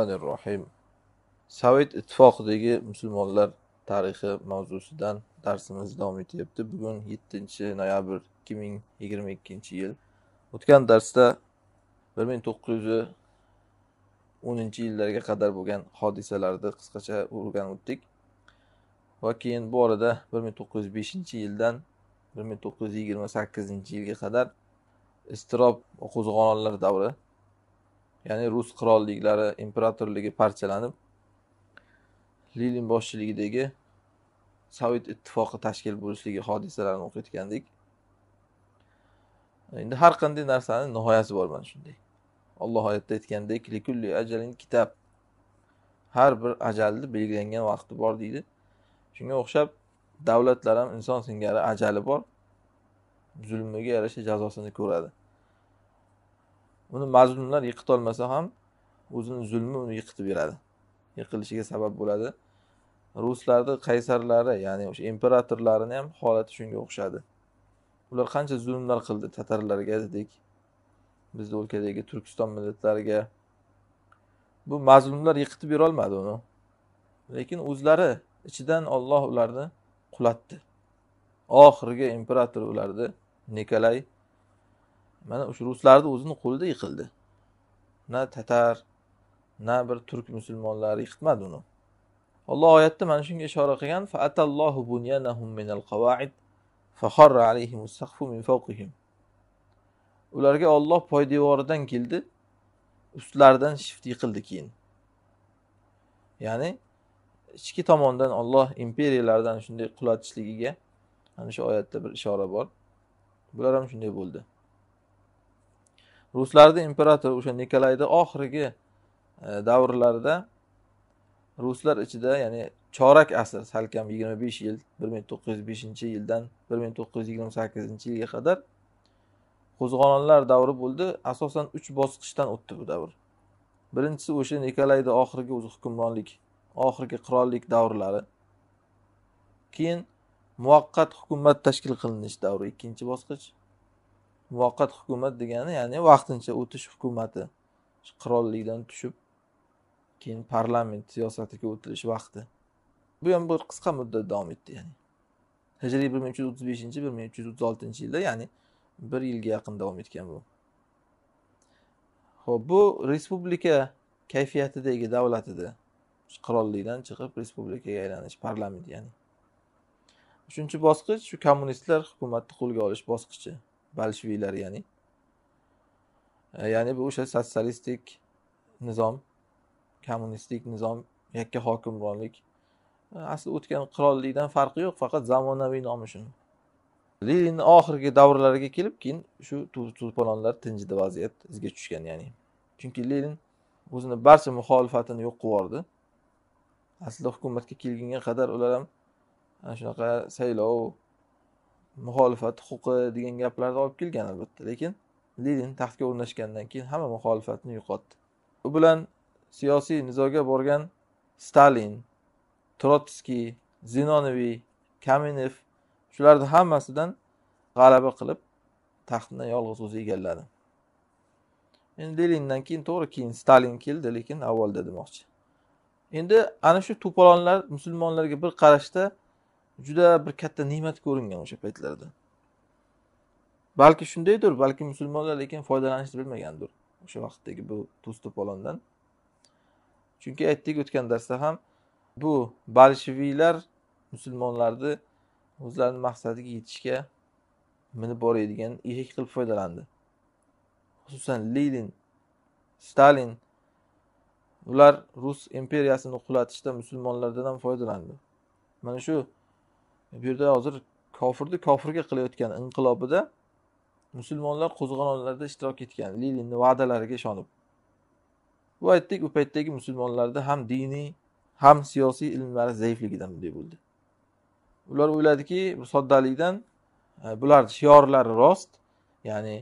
rohmanir rohim sovet ittifoqidagi musulmonlar tarixi mavzusidan darsimiz davom etyapti bugun yettinchi noyabr ikki ming yigirma ikkinchi yil o'tgan darsda bir ming to'qqiz yuz o'ninchi yillarga qadar bo'lgan hodisalarni qisqacha o'rganib o'tdik va keyin bu orada bir ming to'qqiz yuz beshinchi yildan bir ming to'qqiz yuz yigirma sakkizinchi yilga qadar iztirob va qo'zg'olonlar davri ya'ni rus qirolliklari imperatorligi parchalanib lilin boshchiligidagi sovet ittifoqi tashkil bo'lishligi hodisalarini o'qib o'tgandik endi har qanday narsani nihoyasi bor mana shunday alloh oyatda aytgandek likulli ajalin kitob har bir ajalni belgilangan vaqti bor deydi shunga o'xshab davlatlar ham inson singari ajali bor zulmiga yarasha jazosini ko'radi uni mazlumlar yiqitolmasa ham o'zini zulmi uni yiqitib beradi yiqilishiga sabab bo'ladi ruslarni qaysarlari ya'ni o'sha imperatorlarini ham holati shunga o'xshadi ular qancha zulmlar qildi tatarlarga dedik bizni o'lkadagi turkiston millatlariga bu mazlumlar yiqitib berolmadi uni lekin o'zlari ichidan olloh ularni qulatdi oxirgi imperator ularni nikolay mana o'sha ruslarni o'zini qo'lida yiqildi na tatar na bir turk musulmonlari yiqitmadi uni alloh oyatda mana shunga ishora qilgan alayhim min fawqihim ularga olloh poydevoridan keldi ustlaridan shift yiqildi keyin ya'ni ichki tomondan olloh imperiyalardan shunday qulatishligiga ana shu oyatda bir ishora bor bular ham shunday bo'ldi ruslarni imperatori o'sha nikolayni oxirgi e, davrlarida ruslar ichida ya'ni chorak asr salkam yigirma besh yil bir ming to'qqiz yuz beshinchi yildan bir ming to'qqiz yuz yigirma sakkizinchi yilga qadar qo'zg'olonlar davri bo'ldi asosan uch bosqichdan o'tdi bu davr birinchisi o'sha nikolayni oxirgi o'zi hukmronlik oxirgi qirollik davrlari keyin muvaqqat hukumat tashkil qilinish davri ikkinchi bosqich muvaqqat hukumat degani ya'ni vaqtincha o'tish hukumati qirollikdan tushib keyin parlament siyosatiga o'tilish vaqti bu ham bir qisqa muddat davom etdi ya'ni hijriy bir ming uch yuz o'ttiz beshinchi bir ming uch yuz o'ttiz oltinchi yilda ya'ni bir yilga yaqin davom etgan bu ho'p bu respublika kayfiyatidagi davlat edi qirollikdan chiqib respublikaga aylanish parlament ya'ni uchinchi bosqich shu kommunistlar hukumatni qo'lga olish bosqichi bolsheviklar ya'ni e, ya'ni bu o'sha sotsialistik nizom kommunistik nizom yakka hokimronlik e, asli o'tgan qirollikdan farqi yo'q faqat zamonaviy nomi shuni leninni oxirgi davrlariga kelib keyin shu to'polonlar tinjidi vaziyat izga tushgan ya'ni chunki lenin o'zini barcha muxolifatini yo'q qilib yubordi aslida hukumatga kelgunga qadar ular ham e, shunaqa saylov muxolifat huquqi degan gaplarni olib kelgan albatta lekin lenin taxtga o'rnashgandan keyin hamma muxolifatni yo'qotdi u bilan siyosiy nizoga borgan stalin trotskiy zinonoviy kamenev shularni hammasidan g'alaba qilib taxtni yolg'iz o'zi egalladi endi lenindan keyin to'g'ri keyin stalin keldi lekin avvalda demoqchi endi ana shu to'polonlar musulmonlarga bir qarashda juda bir katta ne'mat ko'ringan o'sha paytlarda balki shundaydir balki musulmonlar lekin foydalanishni bilmagandir o'sha vaqtdagi bu to's to'polondan chunki aytdik o'tgan darsda ham bu balshiviylar musulmonlarni o'zlarini maqsadiga yetishga minib boradigan eshik qilib foydalandi xususan lenin stalin ular rus imperiyasini qulatishda musulmonlardan ham foydalandi mana shu bu yerda hozir kofirni kofirga qilayotgan inqilobida musulmonlar qo'zg'olonlarda ishtirok etgan leninni va'dalariga ishonib bu aytdik u paytdagi musulmonlarda ham diniy ham siyosiy ilmlari zaifligidan bunday bo'ldi ular o'yladiki soddalikdan e, bularni shiorlari rost ya'ni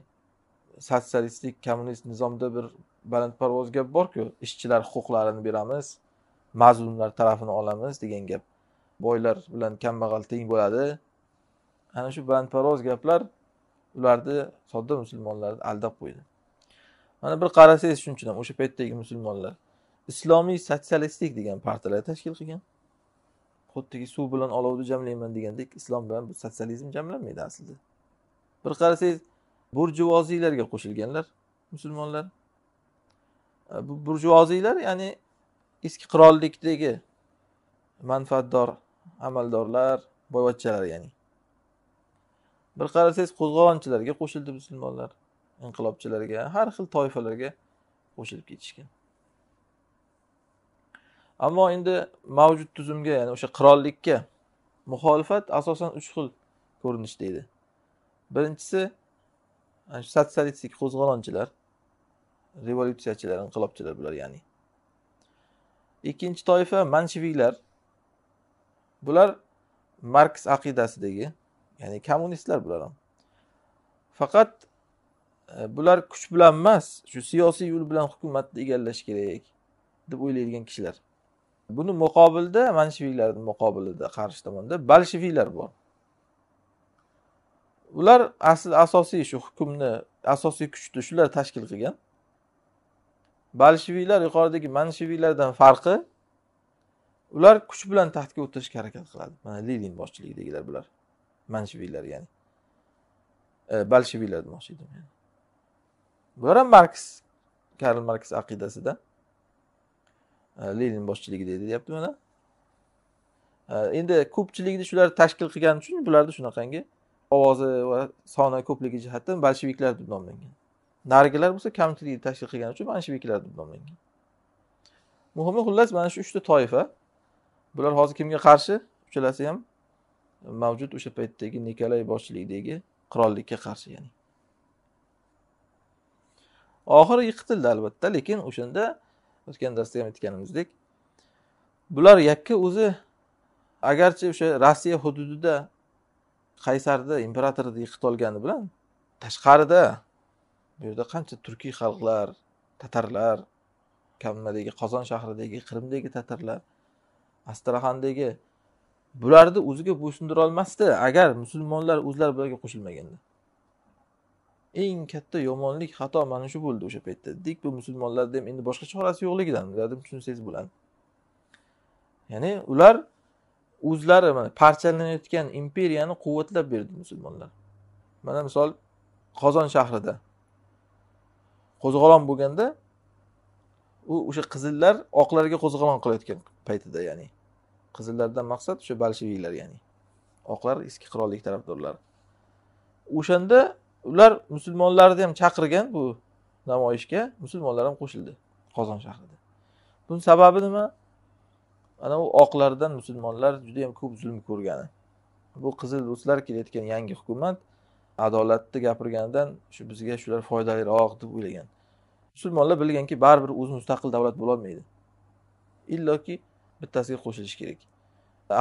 sotsialistik kommunist nizomda bir balandparvoz gap borku ishchilar huquqlarini beramiz mazlumlar tarafini olamiz degan gap boylar bilan kambag'al teng bo'ladi ana shu bandparoz gaplar ularni sodda musulmonlarni aldab qo'ydi mana bir qarasangiz shunchidan o'sha paytdagi musulmonlar islomiy sotsialistik degan partiyalar tashkil qilgan xuddiki suv bilan olovni jamlayman degandek islom bilan bu sotsializm jamlanmaydi aslida bir qarasangiz burjuvoziylarga qo'shilganlar musulmonlar e, bu burjuvoziylar ya'ni eski qirollikdagi manfaatdor amaldorlar boyvachchalar ya'ni bir qarasangiz qo'zg'olonchilarga qo'shildi musulmonlar inqilobchilarga har xil toifalarga qo'shilib ketishgan ammo endi mavjud tuzumga ya'ni o'sha qirollikka muxolifat asosan uch xil ko'rinishda edi birinchisi shu sotsialistik qo'zg'olonchilar revolyutsiyachilar inqilobchilar bular ya'ni ikkinchi toifa mansheviklar bular marks aqidasidagi ya'ni kommunistlar bular ham faqat e, bular kuch bilan emas shu siyosiy yo'l bilan hukumatni egallash kerak deb o'ylaydigan kishilar buni muqobilda mansheviklarni muqobilida qarshi tomonda bolsheviklar bor ular asl asosiy shu hukmni asosiy kuchni shular tashkil qilgan bolsheviklar yuqoridagi mansheviklardan farqi ular kuch bilan taxtga o'tirishga harakat qiladi mana lenin boshchiligidagilar bular mansheviklar ya'ni e, demoqchi edim bular ham marks karl marks aqidasida e, lenin boshchiligida edi deyapti mana e, endi ko'pchilikni shular tashkil qilgani uchun bularni shunaqangi ovozi va soni ko'pligi jihatdan bolsheviklar deb nomlangan narigilar bo'lsa kamchilikni tashkil qilgani uchun bolsheviklar deb nomlangan muhimi xullas mana shu uchta toifa bular hozir kimga qarshi uchalasi ham mavjud o'sha paytdagi nikolay boshchiligidagi qirollikka qarshi ya'ni oxiri yiqitildi albatta lekin o'shanda o'tgan darsda ham aytganimizdek bular yakka o'zi agarchi o'sha rossiya hududida qaysarni imperatorni yiqitolgani bilan tashqarida bu yerda qancha turkiy xalqlar tatarlar kamadagi qozon shahridagi qrimdagi tatarlar astraxandagi bularni o'ziga bo'ysundira olmasdi agar musulmonlar o'zlari bularga qo'shilmaganda eng katta yomonlik xato mana shu bo'ldi o'sha paytda dik bu musulmonlarni ham endi boshqa chorasi yo'qligidan ularni tushunsangiz bo'ladi ya'ni ular o'zlari mana parchalanayotgan imperiyani quvvatlab berdi musulmonlar mana misol qozon shahrida qo'zg'olon bo'lganda u o'sha qizillar oqlarga qo'zg'olon qilayotgan paytida ya'ni qizillardan maqsad o'sha bolsheviklar ya'ni oqlar eski qirollik tarafdorlari o'shanda ular musulmonlarni ham chaqirgan bu namoyishga musulmonlar ham qo'shildi qozon shahrida buni sababi nima ana u oqlardan musulmonlar juda yam ko'p zulm ko'rgani bu qizil ruslar kelayotgan yangi hukumat adolatni gapirganidan shu bizga shular foydaliroq deb o'ylagan musulmonlar bilganki baribir o'zi mustaqil davlat bo'lolmaydi illoki bittasiga qo'shilishi kerak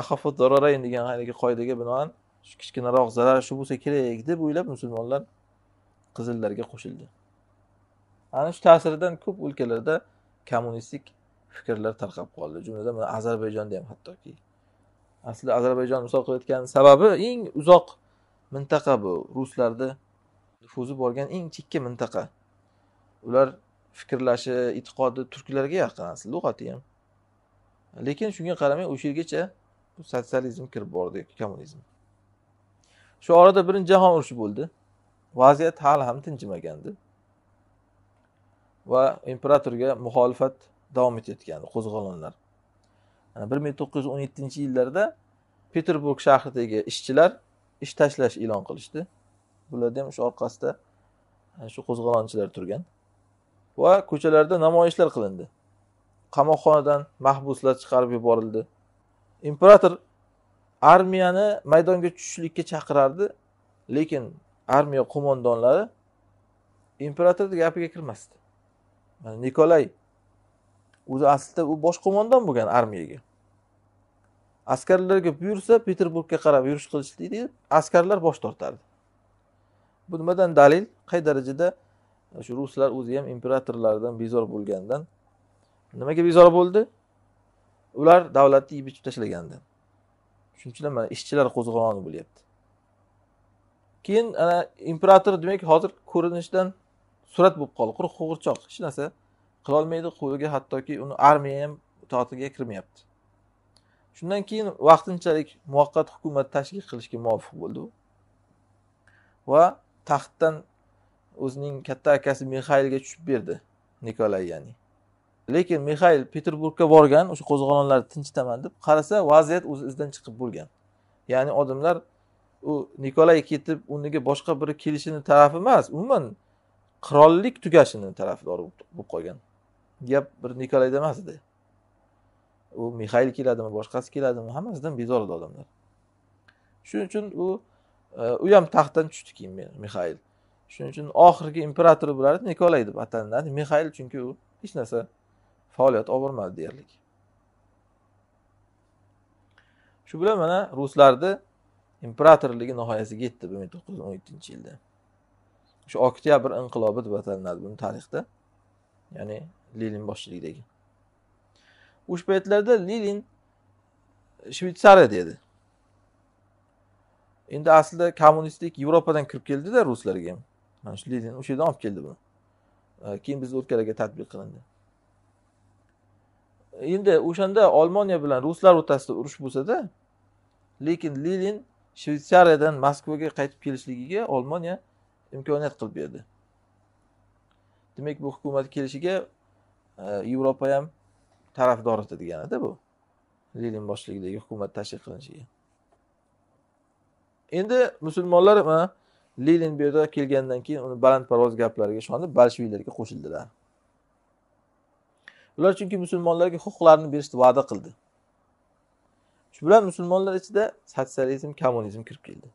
ahofat zararayn degan haligi qoidaga binoan shu kichkinaroq zarar shu bo'lsa kerak deb o'ylab musulmonlar qizillarga qo'shildi ana shu ta'siridan ko'p o'lkalarda kommunistik fikrlar tarqab qoldi jumladan mana ozarbayjonda ham hattoki asli ozarbayjon misol qilayotgan sababi eng uzoq mintaqa bu ruslarni nufuzi borgan eng chekka mintaqa ular fikrlashi e'tiqodi turklarga yaqin asli lug'ati ham lekin shunga qaramay o'sha yilgacha sotsializm kirib bordi kommunizm shu orada birinchi jahon urushi bo'ldi vaziyat hali ham tinchimagandi va imperatorga muxolifat davom etayotgan qo'zg'olonlar bir ming to'qqiz yuz o'n yettinchi yillarda peterburg shahridagi ishchilar ish tashlash e'lon qilishdi bularda ham shu orqasida shu qo'zg'olonchilar turgan va ko'chalarda namoyishlar qilindi qamoqxonadan mahbuslar chiqarib yuborildi imperator armiyani maydonga tushishlikka chaqirardi lekin armiya qo'mondonlari imperatorni gapiga kirmasdi yani nikolay o'zi aslida u bosh qo'mondon bo'lgan armiyaga askarlarga buyursa peterburgga qarab yurish qilishni askarlar bosh tortardi bu nimadan dalil qay darajada shu ruslar o'zi ham imperatorlardan bezor bo'lganidan nimaga bezor bo'ldi ular davlatni yeb ichib tashlagandi shuning uchun mana ishchilar qo'zg'oloni bo'lyapti keyin ana imperator demak hozir ko'rinishdan surat bo'lib qoldi quruq qo'g'irchoq hech narsa qilolmaydi qo'liga hattoki uni armiya ham toatiga kirmayapti shundan keyin vaqtinchalik muvaqqat hukumat tashkil qilishga muvofiq bo'ldi u va taxtdan o'zining katta akasi mixaylga tushib berdi nikolay ya'ni lekin mixail peterburgga borgan o'sha qo'zg'olonlar tinchitaman deb qarasa vaziyat o'zi izidan chiqib bo'lgan ya'ni odamlar u nikolay ketib o'rniga boshqa biri kelishini tarafi emas umuman qirollik tugashini tarafdori bo'lib qolgan gap bir nikolayda emas edi u mixail keladimi boshqasi keladimi hammasidan bezor edi odamlar shuning uchun u e, u ham taxtdan tushdi keyin mixail shuning uchun oxirgi imperator bo'lardi nikolay deb atalinadi mixail chunki u hech narsa faoliyat olib bormadi deyarli shu bilan mana ruslarni imperatorligi nihoyasiga yetdi bir ming to'qqiz yuz o'n yettinchi yilda shu oktyabr inqilobi deb ataladi buni tarixda ya'ni lilin boshchiligidagi o'sha paytlarda lilin shvetsariya dedi endi aslida kommunistik yevropadan kirib keldida ruslarga ham mana shu lilin o'sha yerdan olib keldi buni keyin bizni o'lkalarga tatbiq qilindi endi o'shanda olmoniya bilan ruslar o'rtasida urush bo'lsada lekin lenin shvetsariyadan moskvaga qaytib kelishligiga olmoniya imkoniyat qilib berdi demak bu hukumat kelishiga e, yevropa ham tarafdor edi deganida bu lenin boshchiligidagi hukumat tashkil qilinishiga endi musulmonlar lenin bu yerda kelgandan keyin uni balandparvoz gaplariga ishonib bolsheviklarga qo'shildilar ular chunki musulmonlarga huquqlarini berishni va'da qildi shu bilan musulmonlar ichida sotsializm kommunizm kirib keldi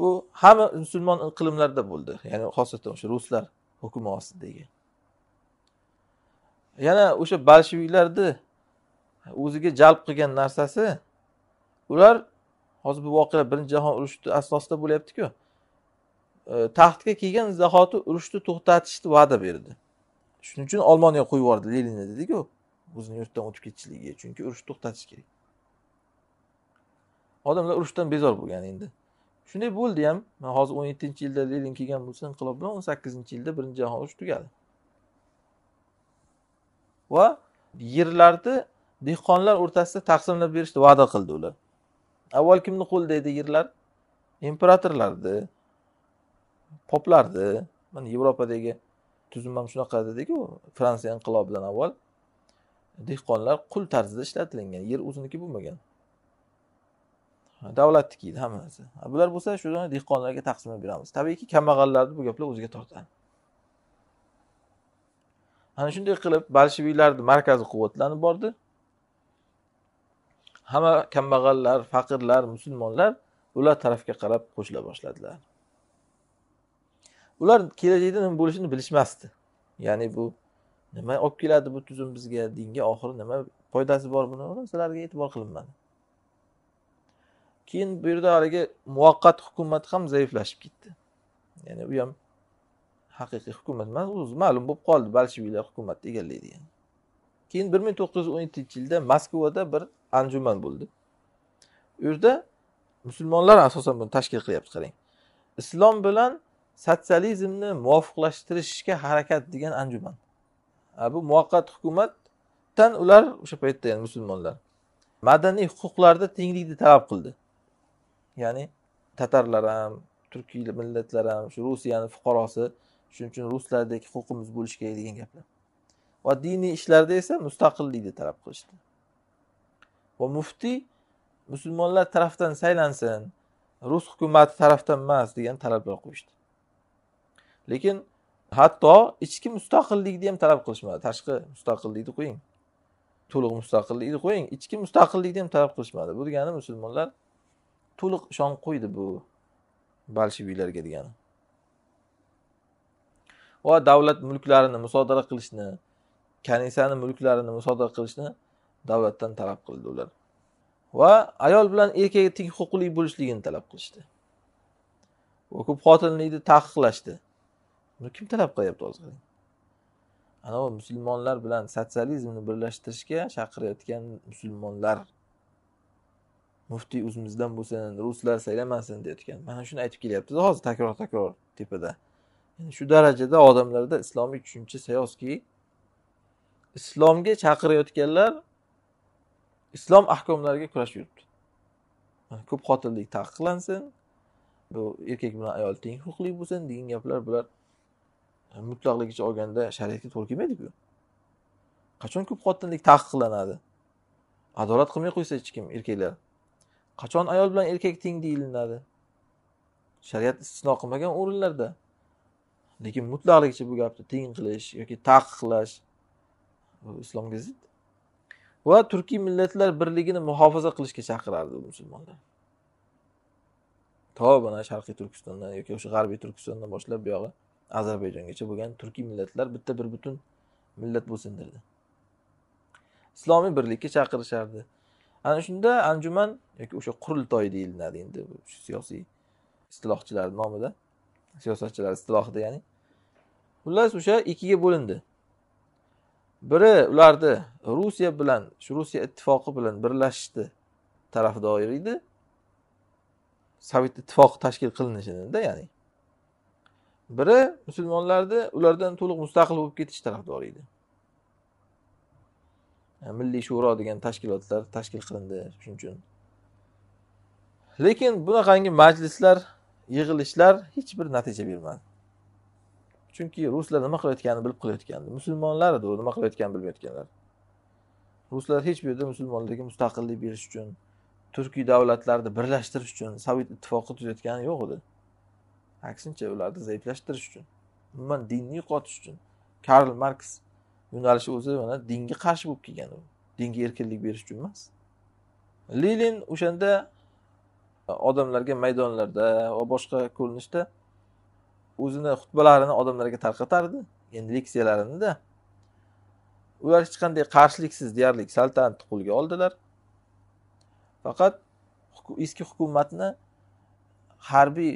bu hamma musulmon iqlimlarda bo'ldi ya'ni xosatan o'sha ruslar hukmi ostidagi yana o'sha bolsheviklarni o'ziga jalb qilgan narsasi ular hozir bu voqealar birinchi jahon urushi asosida bo'lyaptiku e, taxtga kelgan zahoti urushni to'xtatishni va'da berdi shuning uchun olmoniya qo'yib yubordi leninni dediku o'zini yurtdan o'tib ketishligiga chunki urushni to'xtatish kerak odamlar urushdan bezor bo'lgan endi shunday bo'ldi ham hozir o'n yettinchi yilda lenin kelgan bo'lsa inqilob bilan o'n sakkizinchi yilda birinchi jahon urushi tugadi va yerlarni dehqonlar o'rtasida taqsimlab berishni va'da qildi ular avval kimni qo'lida edi yerlar imperatorlarni poplarni mana yevropadagi tuzum ham shunaqa dediku fransiya inqilobidan avval dehqonlar qul tarzida ishlatilingan yer o'ziniki bo'lmagan davlatniki edi hamma narsa bular bo'lsa shu dehqonlarga taqsimlab beramiz tabiiyki kambag'allarni bu gaplar o'ziga tortadi ana shunday qilib bolsheviklarni markazi quvvatlanib bordi hamma kambag'allar faqirlar musulmonlar ular tarafga qarab qo'shila boshladilar ular kelajakda nima bo'lishini bilishmasdi ya'ni bu nima olib keladi bu tuzum bizga dinga oxiri nima foydasi bor buni narsalarga e'tibor qilinmadi keyin bu yerda haligi muvaqqat hukumat ham zaiflashib ketdi ya'ni u ham haqiqiy hukumat emas o'zi ma'lum bo'lib qoldi bolsheviklar hukumatni egallaydi yani. keyin bir ming to'qqiz yuz o'n yettinchi yilda moskvada bir anjuman bo'ldi u yerda musulmonlar asosan buni tashkil qilyapti qarang islom bilan sotsializmni muvofiqlashtirishga harakat degan anjuman bu muvaqqat hukumatdan ular o'sha paytda ya'ni musulmonlar madaniy huquqlarda tenglikni talab qildi ya'ni tatarlar ham turkiy millatlar ham shu rusiyani fuqarosi shuning uchun ruslardek huquqimiz bo'lishi kerak degan gaplar va diniy ishlarda esa mustaqillikni talab qilishdi va muftiy musulmonlar tarafdan saylansin rus hukumati tarafdan emas degan talablar qo'yishdi lekin hatto ichki mustaqillikni ham talab qilishmadi tashqi mustaqillikni qo'ying to'liq mustaqillikni qo'ying ichki mustaqillikni ham talab qilishmadi bu degani musulmonlar to'liq ishonib qo'ydi bu bolsheviklarga degani va davlat mulklarini musodara qilishni kanisani mulklarini musodara qilishni davlatdan talab qildi ular va ayol bilan erkak teng huquqli bo'lishligini talab qilishdi va ko'p xotinlikni taqiqlashdi uni kim talab qilyapti hozir anavi musulmonlar bilan sotsializmni birlashtirishga chaqirayotgan musulmonlar muftiy o'zimizdan bo'lsin ruslar saylamasin deyotgan mana shuni aytib kelyaptida hozir takror takror tepada yani shu darajada odamlarda islomiy tushuncha sayozki islomga chaqirayotganlar islom ahkomlariga kurashib yuribdi yani ko'p qotillik taqiqlansin bu erkak bilan ayol teng huquqli bo'lsin degan gaplar bular mutlaqligicha olganda shariatga to'g'ri kelmaydiku qachon ko'p xotinlik taqiqlanadi adolat qilmay qo'ysa hech kim erkaklar qachon ayol bilan erkak teng deyilinadi shariat istisno qilmagan o'rinlarda lekin mutlaqligicha bu gapni teng qilish yoki taqiqlash islomga zid va turkiy millatlar birligini muhofaza qilishga chaqirardi musulmonlar to mana sharqiy turkistondan yoki o'sha g'arbiy turkistondan boshlab buyog'i ozarbayjongacha bo'lgan turkiy millatlar bitta bir butun millat bo'lsin dedi islomiy birlikka chaqirishardi ana shunda anjuman yoki o'sha qurultoy deyiladi endi siyosiy istilohchilar nomida siyosatchilar istilohida ya'ni xullas o'sha ikkiga bo'lindi biri ularni rusiya bilan shu rusiya ittifoqi bilan birlashishni tarafdori edi sovet ittifoqi tashkil qilinishinida ya'ni biri musulmonlarni ulardan to'liq mustaqil bo'lib ketish tarafdori edi milliy shuro degan tashkilotlar tashkil qilindi shuning uchun lekin bunaqangi majlislar yig'ilishlar hech bir natija bermadi chunki ruslar nima qilayotganini bilib qilayotgandi musulmonlar edi u nima qilayotganini bilmayotganlar ruslar hech bu yerda musulmonlarga mustaqillik berish uchun turkiy davlatlarni birlashtirish uchun sovet ittifoqi tuzayotgani yo'q edi aksincha ularni zaiflashtirish uchun umuman dinni yo'qotish uchun karl marks yo'nalishi o'zi mana dinga qarshi bo'lib kelgan u dinga erkinlik berish uchun emas lenin o'shanda e, odamlarga maydonlarda va boshqa ko'rinishda o'zini xutbalarini odamlarga tarqatardi endi leksiyalarinida ular hech qanday qarshiliksiz deyarli saltanatni qo'lga oldilar faqat eski hukumatni harbiy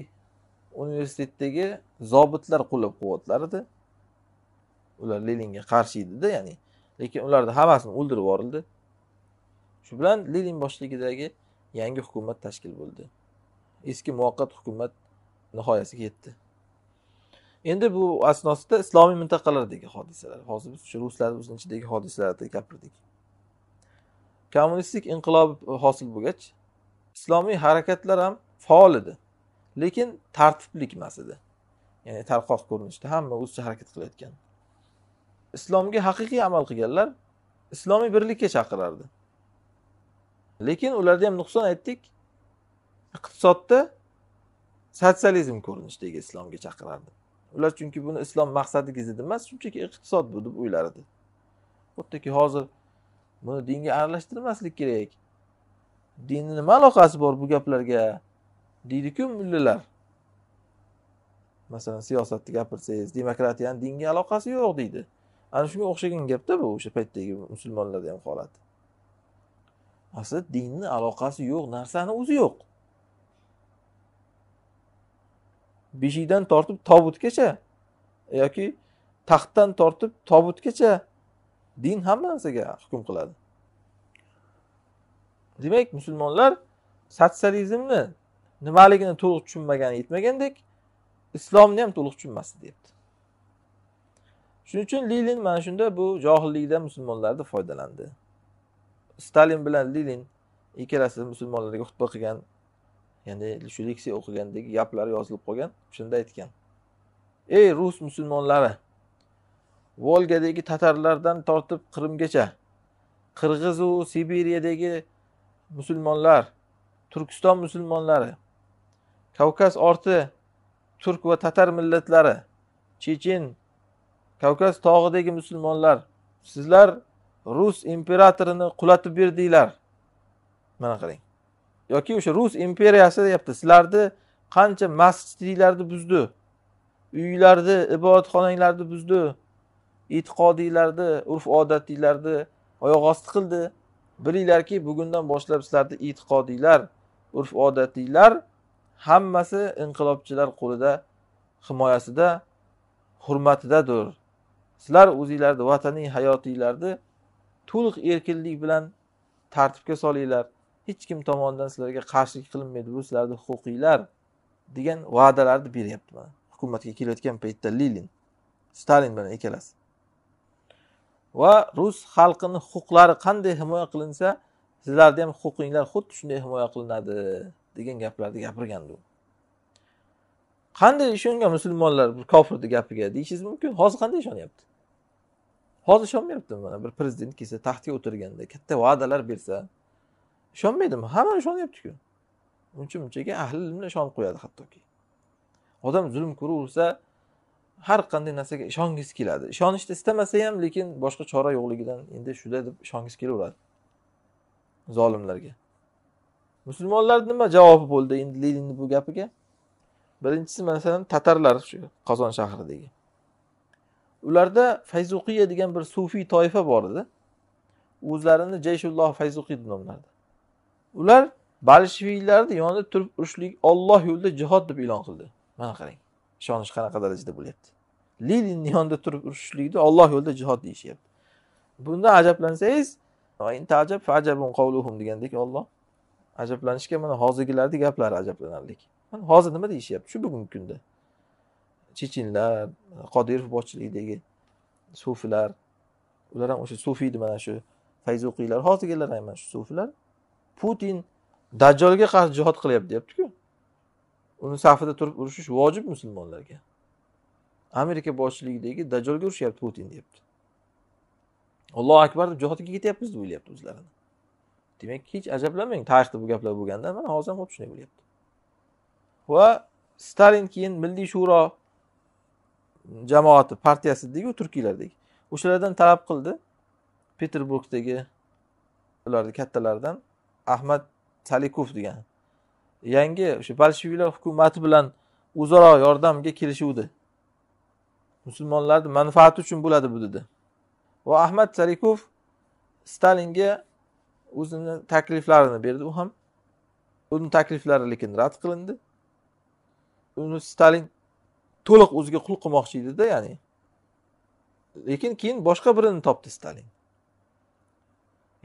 universitetdagi zobitlar qo'llab quvvatlar edi ular leninga qarshi edida ya'ni lekin ularni hammasini o'ldirib yuborildi shu bilan lenin boshchiligidagi yangi hukumat tashkil bo'ldi eski muvaqqat hukumat nihoyasiga yetdi endi bu asnosida islomiy mintaqalardagi hodisalar hozir biz shu ruslarni ichidagi hodisalarni gapirdik kommunistik inqilob hosil bo'lgach islomiy harakatlar ham faol edi lekin tartiblik emas edi ya'ni tarqoq ko'rinishda hamma o'zicha harakat qilayotgan islomga haqiqiy amal qilganlar islomiy birlikka chaqirardi lekin ularda ham nuqson aytdik iqtisodda sotsializm ko'rinishidagi islomga chaqirardi ular chunki buni islom maqsadi gezidi emas shunchaki iqtisod bu deb o'ylardi xuddiki hozir buni dinga aralashtirmaslik kerak dinni nima aloqasi bor bu gaplarga deydiku mullalar masalan siyosatni gapirsangiz demokratiyani dinga aloqasi yo'q deydi ana shunga o'xshagan gapda bu o'sha paytdagi musulmonlarda ham holati asli dinni aloqasi yo'q narsani o'zi yo'q beshikdan tortib tobutgacha yoki taxtdan tortib tobutgacha din hamma narsaga hukm qiladi demak musulmonlar sotsializmni nimaligini to'liq tushunmagani yetmagandek islomni ham to'liq tushunmasdi deyapti shuning uchun lilin mana shunda bu johillikdan musulmonlarda foydalandi stalin bilan lilin ikkalasi musulmonlarga xutba qilgan ya'ni shu leksiya o'qigandagi gaplari yozilib qolgan shunda aytgan ey rus musulmonlari volgadagi tatarlardan tortib qrimgacha qirg'izu sibiriyadagi musulmonlar turkiston musulmonlari kavkaz orti turk va tatar millatlari chechen kavkaz tog'idagi musulmonlar sizlar rus imperatorini qulatib berdinglar mana qarang yoki o'sha rus imperiyasi deyapti sizlarni qancha masjidinglarni buzdi uylarni ibodatxonanglarni buzdi e'tiqodinglarni urf odatinglarni oyoq osti qildi bilinglarki bugundan boshlab sizlarni e'tiqodinglar urf odatinglar hammasi inqilobchilar qo'lida himoyasida hurmatidadir sizlar o'zinglarni vataning hayotinglarni to'liq erkinlik bilan tartibga solinglar hech kim tomonidan sizlarga qarshilik qilinmaydi bu sizlarni huquqinglar degan va'dalarni beryapti mana hukumatga kelayotgan paytda lilin stalin bilan ikkalasi va rus xalqini huquqlari qanday himoya qilinsa sizlarni ham huquqinglar xuddi shunday himoya qilinadi degan gaplarni gapirgandi u qanday ishongan musulmonlar bir kofirni gapiga deyishingiz mumkin hozir qanday ishonyapti hozir ishonmayapti mana bir prezident kelsa taxtga o'tirganda katta va'dalar bersa ishonmaydimi hamma ishonyaptiku uncha munchaga ahli ilmlar ishonib qo'yadi hattoki odam zulm ko'raversa har qanday narsaga ishongisi keladi ishonishni istamasa ham lekin boshqa chora yo'qligidan endi shuda deb ishongisi kelaveradi zolimlarga musulmonlar nima javobi bo'ldi endi leninni bu gapiga birinchisi masalan tatarlar shu qozon shahridagi ularda fayzuqiya degan bir sufiy toifa bor edi o'zlarini jayshulloh fayzuqiy deb nomlardi ular balshviylarni yonida turib urushlik olloh yo'lida jihod deb e'lon qildi mana qarang ishonish qanaqa darajada bo'lyapti leninni yonida turib urushishlikni olloh yo'lida jihod deyishyapti bundan ajablansangiz degandek olloh ajablanishga mana hozirgilarni gaplari ajablanarlik mana hozir nima deyishyapti shu bugungi kunda chechenlar qodirov boshchiligidagi sufilar ular ham o'sha sufiy mana shu fayzuqiylar hozirgilar ham mana shu sufilar putin dajjolga qarshi jihod qilyapti deyaptiku uni safida turib urushish vojib musulmonlarga amerika boshchiligidagi dajjolga urushyapti putin deyapti ollohu akbar deb jihodga ketyapmiz deb o'ylayapti o'zlarini demak hech ajablanmang tarixda bu gaplar bo'lganda mana hozir ham xuddi shunday bo'lyapti va stalin keyin milliy shuro jamoati partiyasi deydiku turkiylardek o'shalardan talab qildi peterburgdagi ularni kattalaridan ahmad salikov degan yangi o'sha bolsheviklar hukumati bilan o'zaro yordamga kelishuvdi musulmonlarni manfaati uchun bo'ladi bu dedi va ahmad salikov stalinga o'zini takliflarini berdi u ham uni takliflari lekin rad qilindi uni stalin to'liq o'ziga qul qilmoqchi edida ya'ni lekin keyin boshqa birini topdi stalin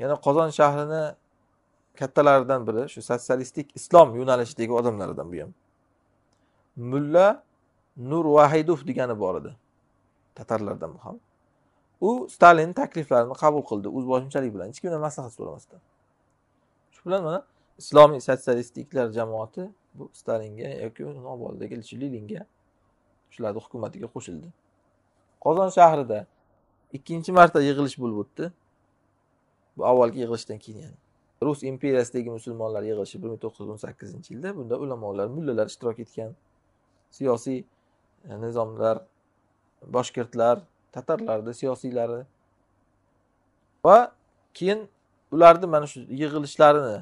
yana qozon shahrini kattalaridan biri shu sotsialistik islom yo'nalishidagi odamlardan bu ham mulla nur vahidov degani bor edi tatarlardan ham u stalinni takliflarini qabul qildi o'zboshimchalik bilan hech kimdan maslahat so'ramasdan shu bilan mana islomiy sotsialistiklar jamoati bu stalinga yoki uni oboldagi ilchi lilinga shularni hukumatiga qo'shildi qozon shahrida ikkinchi marta yig'ilish bo'lib o'tdi bu avvalgi yig'ilishdan keyin ya'ni rus imperiyasidagi musulmonlar yig'ilishi bir ming to'qqiz yuz o'n sakkizinchi yilda bunda ulamolar mullalar ishtirok etgan siyosiy e, nizomlar boshkirtlar tatarlarni siyosiylari va keyin ularni mana shu yig'ilishlarini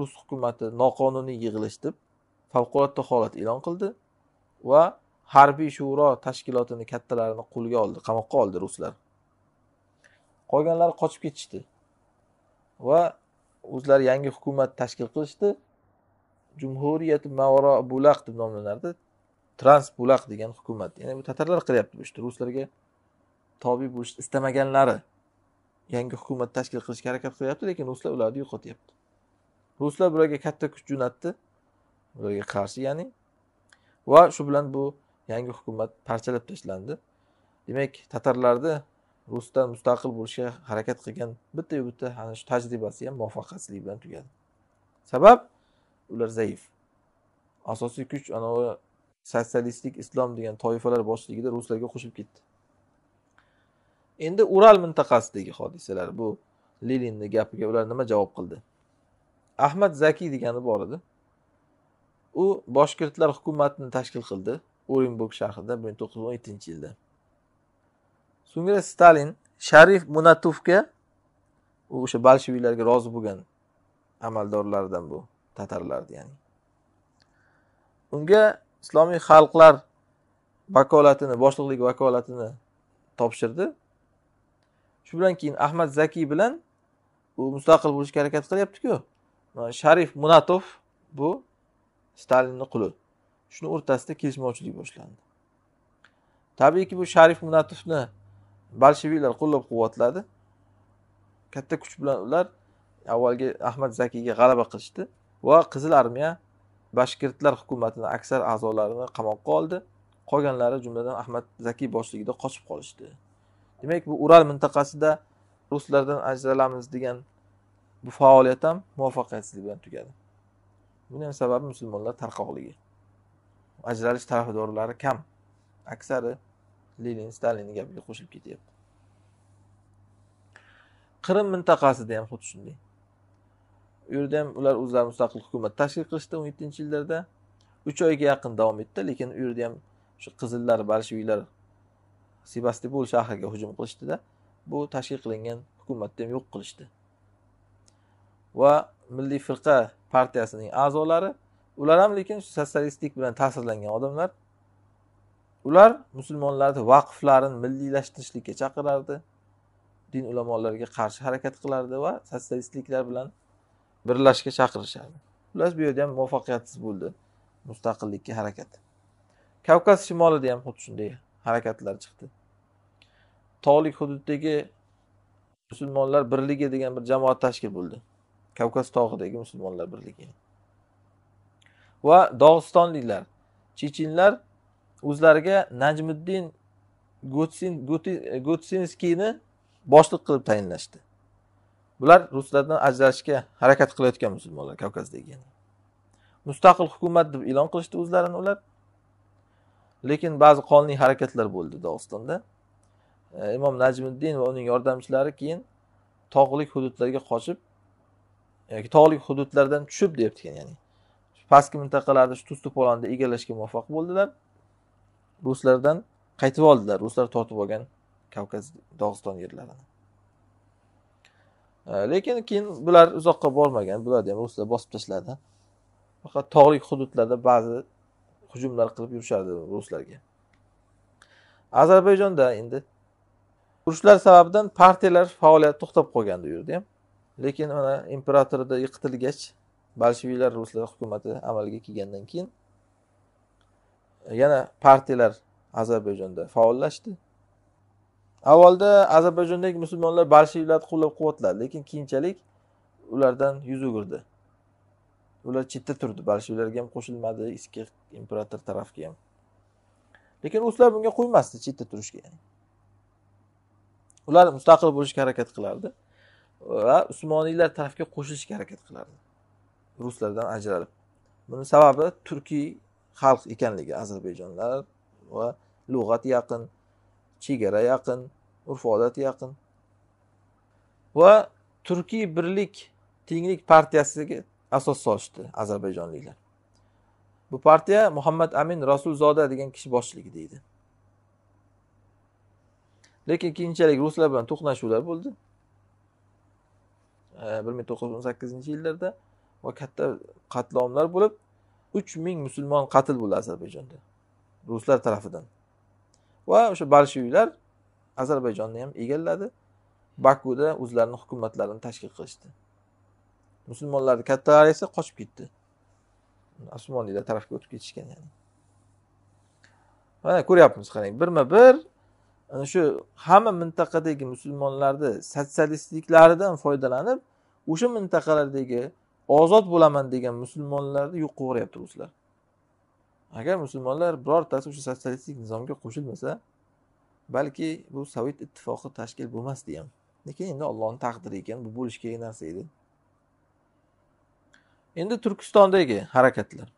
rus hukumati noqonuniy yig'ilish deb favqulodda holat e'lon qildi va harbiy shuro tashkilotini kattalarini qo'lga oldi qamoqqa oldi ruslar qolganlari qochib ketishdi va o'zlari yangi hukumat tashkil qilishdi jumhuriyat mavaro bulaq deb nomlanardi trans bulaq degan hukumat ya'ni bu tatarlar qilyapti bu ishni ruslarga tobiy bo'lishni istamaganlari yangi hukumat tashkil qilishga harakat qilyapti lekin ruslar ularni yo'qotyapti ruslar bularga katta kuch jo'natdi ularga qarshi ya'ni va shu bilan bu yangi hukumat parchalab tashlandi demak tatarlarni rusdan mustaqil bo'lishga harakat qilgan bitta bitta ana shu tajribasi ham muvaffaqiyatsizlik bilan tugadi sabab ular zaif asosiy kuch anavi sotsialistik islom degan toifalar boshchiligida ruslarga qo'shilib ketdi endi ural mintaqasidagi hodisalar bu leninni gapiga ular nima javob qildi ahmad zakiy degani bor edi u boshkirdlar hukumatini tashkil qildi orenburg shahrida bir ming to'qqiz yuz o'n yettinchi yilda so'ngra stalin sharif munatovga u o'sha bolsheviklarga rozi bo'lgan amaldorlardan bu tatarlarni ya'ni unga islomiy xalqlar vakolatini boshliqlik vakolatini topshirdi shu bilan keyin ahmad zakiy bilan u mustaqil bo'lishga harakat qilyaptiku sharif munatov bu stalinni quli shuni o'rtasida kelishmovchilik boshlandi tabiiyki bu sharif munatovni bolsheviklar qo'llab quvvatladi katta kuch bilan ular avvalgi ahmad zakiyga g'alaba qilishdi va qizil armiya bashkirtlar hukumatini aksar a'zolarini qamoqqa oldi qolganlari jumladan ahmad zakiy boshligida qochib qolishdi demak bu ural mintaqasida ruslardan ajralamiz degan bu faoliyat ham muvaffaqiyatsizlik bilan tugadi buni ham sababi musulmonlar tarqoqligi ajralish tarafdorlari kam aksari lenin stalinni gapiga qo'shilib ketyapti qrim mintaqasida ham xuddi shunday u yerda ham ular o'zlari mustaqil hukumat tashkil qilishdi o'n yettinchi yillarda uch oyga yaqin davom etdi lekin u yerda ham shu qizillar bolsheviklar sebastipol shahriga hujum qilishdida bu tashkil qilingan hukumatni ham yo'q qilishdi va milliy firqa partiyasining a'zolari ular ham lekin sotsialistik bilan ta'sirlangan odamlar ular musulmonlarni vaqflarini milliylashtirishlikka chaqirardi din ulamolariga qarshi harakat qilardi va sotsialistliklar bilan birlashishga chaqirishardi xullas bu yerda ham muvaffaqiyatsiz bo'ldi mustaqillikka harakat kavkaz shimolida ham xuddi shunday harakatlar chiqdi tog'lik hududdagi musulmonlar birligi degan bir jamoat tashkil bo'ldi kavkaz tog'idagi musulmonlar birligi va dog'istonliklar chechinlar o'zlariga najmiddin gutsinskiyni boshliq qilib tayinlashdi bular ruslardan ajralishga harakat qilayotgan musulmonlar kavkazdagi mustaqil hukumat deb e'lon qilishdi o'zlarini ular lekin ba'zi qonuniy harakatlar bo'ldi dog'istonda e, imom najmiddin va uning yordamchilari keyin tog'lik hududlarga qochib yoki tog'lik hududlardan tushib deyapti ekan ya'ni pastki mintaqalarni shu tuz egallashga muvaffaq bo'ldilar ruslardan qaytib oldilar ruslar tortib olgan kavkaz dog'iston yerlarini e, lekin keyin bular uzoqqa bormagan bularni ham ruslar bosib tashladi faqat tog'lik hududlarda ba'zi hujumlar qilib yurishardi ruslarga ozarbayjonda endi urushlar sababidan partiyalar faoliyati to'xtab qolgandi u yerda ham lekin mana imperatorda yiqitilgach bolsheviklar ruslar hukumati amalga kelgandan keyin yana partiyalar ozarbayjonda faollashdi avvalda ozarbayjondagi musulmonlar bolsheviklarni qo'llab quvvatladi lekin keyinchalik ulardan yuz o'girdi ular chetda turdi bolsheviklarga ham qo'shilmadi eski imperator tarafga ham lekin ruslar bunga qo'ymasdi chetda turishga yani. ular mustaqil bo'lishga harakat qilardi va usmoniylar tarafga qo'shilishga harakat qilardi ruslardan ajralib buni sababi turkiy xalq ekanligi ozarbayjonlar va lug'at yaqin chegara yaqin urf odat yaqin va turkiy birlik tenglik partiyasiga asos solishdi ozarbayjonliklar bu partiya muhammad amin rasulzoda degan kishi boshchiligida edi lekin keyinchalik ruslar bilan to'qnashuvlar bo'ldi bir ming to'qqiz yuz o'n sakkizinchi yillarda va katta qatlomlar bo'lib uch ming musulmon qatl bo'ldi ozarbayjonda ruslar tarafidan va o'sha bolsheviylar ozarbayjonni ham egalladi bakuda o'zlarini hukumatlarini tashkil qilishdi musulmonlarni kattalari esa qochib ketdi osmonliklar tarafga o'tib ketishgan ya'ni mana ko'ryapmiz qarang birma bir ana shu hamma mintaqadagi musulmonlarni sotsialistliklaridan foydalanib o'sha mintaqalardagi ozod bo'laman degan musulmonlarni yo'q qilib yuboryapti ruslar agar musulmonlar birortasi o'sha sotsialistik nizomga qo'shilmasa balki bu sovet ittifoqi tashkil bo'lmasdi ham lekin endi ollohni taqdiri ekan bu bo'lishi kerak narsa edi endi turkistondagi harakatlar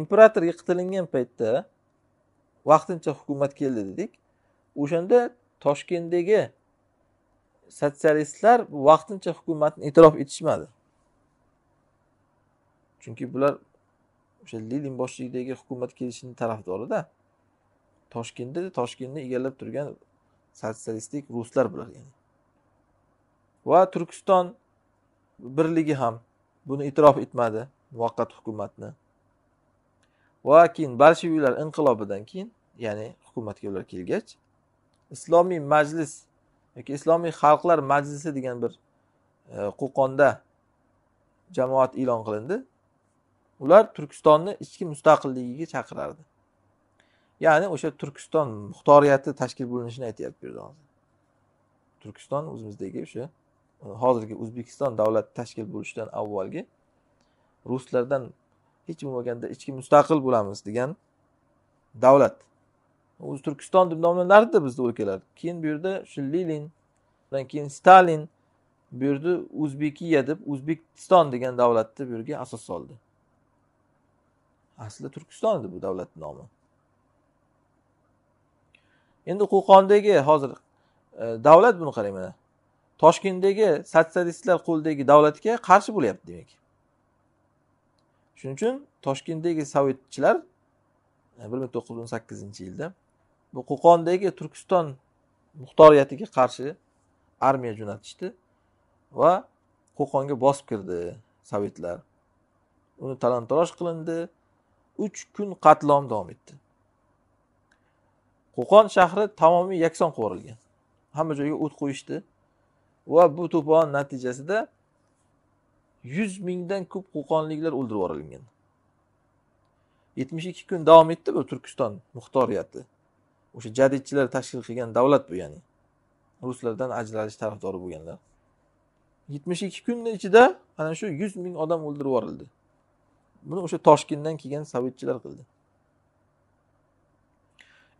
imperator yiqitilingan paytda vaqtincha hukumat keldi dedik o'shanda toshkentdagi sotsialistlar vaqtincha hukumatni e'tirof etishmadi chunki bular o'sha lenin boshchiligidagi hukumat kelishini tarafdorida toshkentda toshkentni egallab turgan sotsialistik ruslar bular ya'ni va turkiston birligi ham buni e'tirof etmadi muvaqqat hukumatni va keyin bolsheviklar inqilobidan keyin ya'ni hukumatga ular kelgach islomiy majlis yoki islomiy xalqlar majlisi degan bir e, qo'qonda jamoat e'lon qilindi ular turkistonni ichki mustaqilligiga chaqirardi ya'ni o'sha turkiston muxtoriyati tashkil bo'linishini aytyapti bu yerda hozir turkiston o'zimizdagi o'sha hozirgi o'zbekiston davlati tashkil bo'lishidan avvalgi ruslardan hech bo'lmaganda ichki mustaqil bo'lamiz degan davlat o'zi turkiston deb nomlanardi bizni o'lkalar keyin bu yerda shu lilin undan keyin stalin bu yerda o'zbekiya deb o'zbekiston degan davlatni bu yerga asos soldi aslida turkiston edi bu davlatni nomi endi qo'qondagi hozir e, davlat buni qarang mana toshkentdagi sotsialistlar qo'lidagi davlatga qarshi bo'lyapti demak shuning uchun toshkentdagi sovetchilar e, bir ming to'qqiz yuz o'n sakkizinchi yilda bu qo'qondagi turkiston muxtoriyatiga qarshi armiya jo'natishdi va qo'qonga bosib kirdi sovetlar uni talon taroj qilindi uch kun qatlom davom etdi qo'qon shahri tamomiy yakson yuborilgan hamma joyga o't qo'yishdi va bu to'polon natijasida yuz mingdan ko'p qo'qonliklar o'ldirib yuborilgan yetmish ikki kun davom etdi bu turkiston muxtoriyati o'sha jadidchilar tashkil qilgan davlat bu ya'ni ruslardan ajralish tarafdori bo'lganlar yetmish ikki kunni ichida ana shu yuz ming odam o'ldirib yuborildi buni o'sha toshkentdan kelgan sovetchilar qildi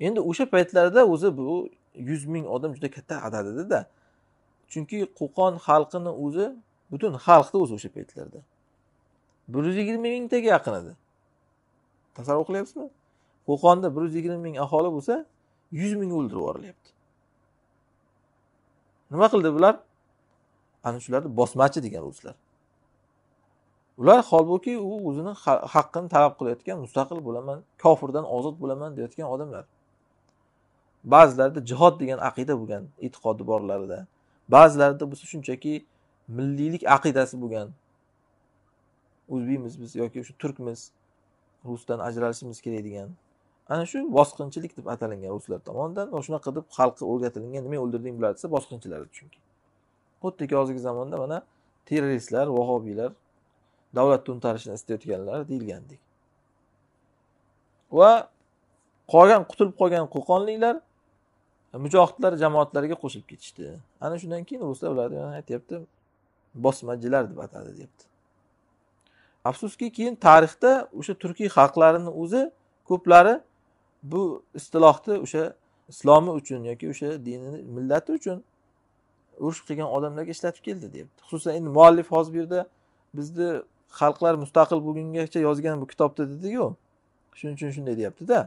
endi o'sha paytlarda o'zi bu yuz ming odam juda katta adad edida chunki qo'qon xalqini o'zi butun xalqni o'zi o'sha paytlarda bir yuz yigirma mingtaga yaqin edi tasavvur qilyapsizmi qo'qonda bir yuz yigirma ming aholi bo'lsa yuz ming o'ldirib yuborilyapti nima qildi bular ana shularni bosmachi degan ruslar ular holbuki u o'zini haqqini talab qilayotgan mustaqil bo'laman kofirdan ozod bo'laman deyotgan odamlar ba'zilarda jihod degan aqida bo'lgan e'tiqodi borlarida ba'zilarida bo'lsa shunchaki milliylik aqidasi bo'lgan o'zbekmiz biz yoki o'sha turkmiz rusdan ajralishimiz kerak degan ana shu bosqinchilik deb atalingan ruslar tomonidan va shunaqa deb xalqqa o'rgatilingan nima o'ldirding bular desa bosqinchilar chunki xuddiki hozirgi zamonda mana terroristlar vahobiylar davlat to'ntarishini istayotganlar deyilgandek va qolgan qutulib qolgan qo'qonliklar mujohidlar jamoatlariga qo'shilib ketishdi ana shundan keyin ruslar ularni aytyapti bosmachilar deb atadi deyapti afsuski keyin tarixda o'sha turkiy xalqlarini o'zi ko'plari bu istilohni o'sha islomi uchun yoki o'sha dinini millati uchun urush qilgan odamlarga ishlatib keldi deyapti xususan endi muallif hozir bu yerda bizni xalqlar mustaqil bo'lgungacha yozgan bu kitobda dediku shuning uchun shunday deyaptida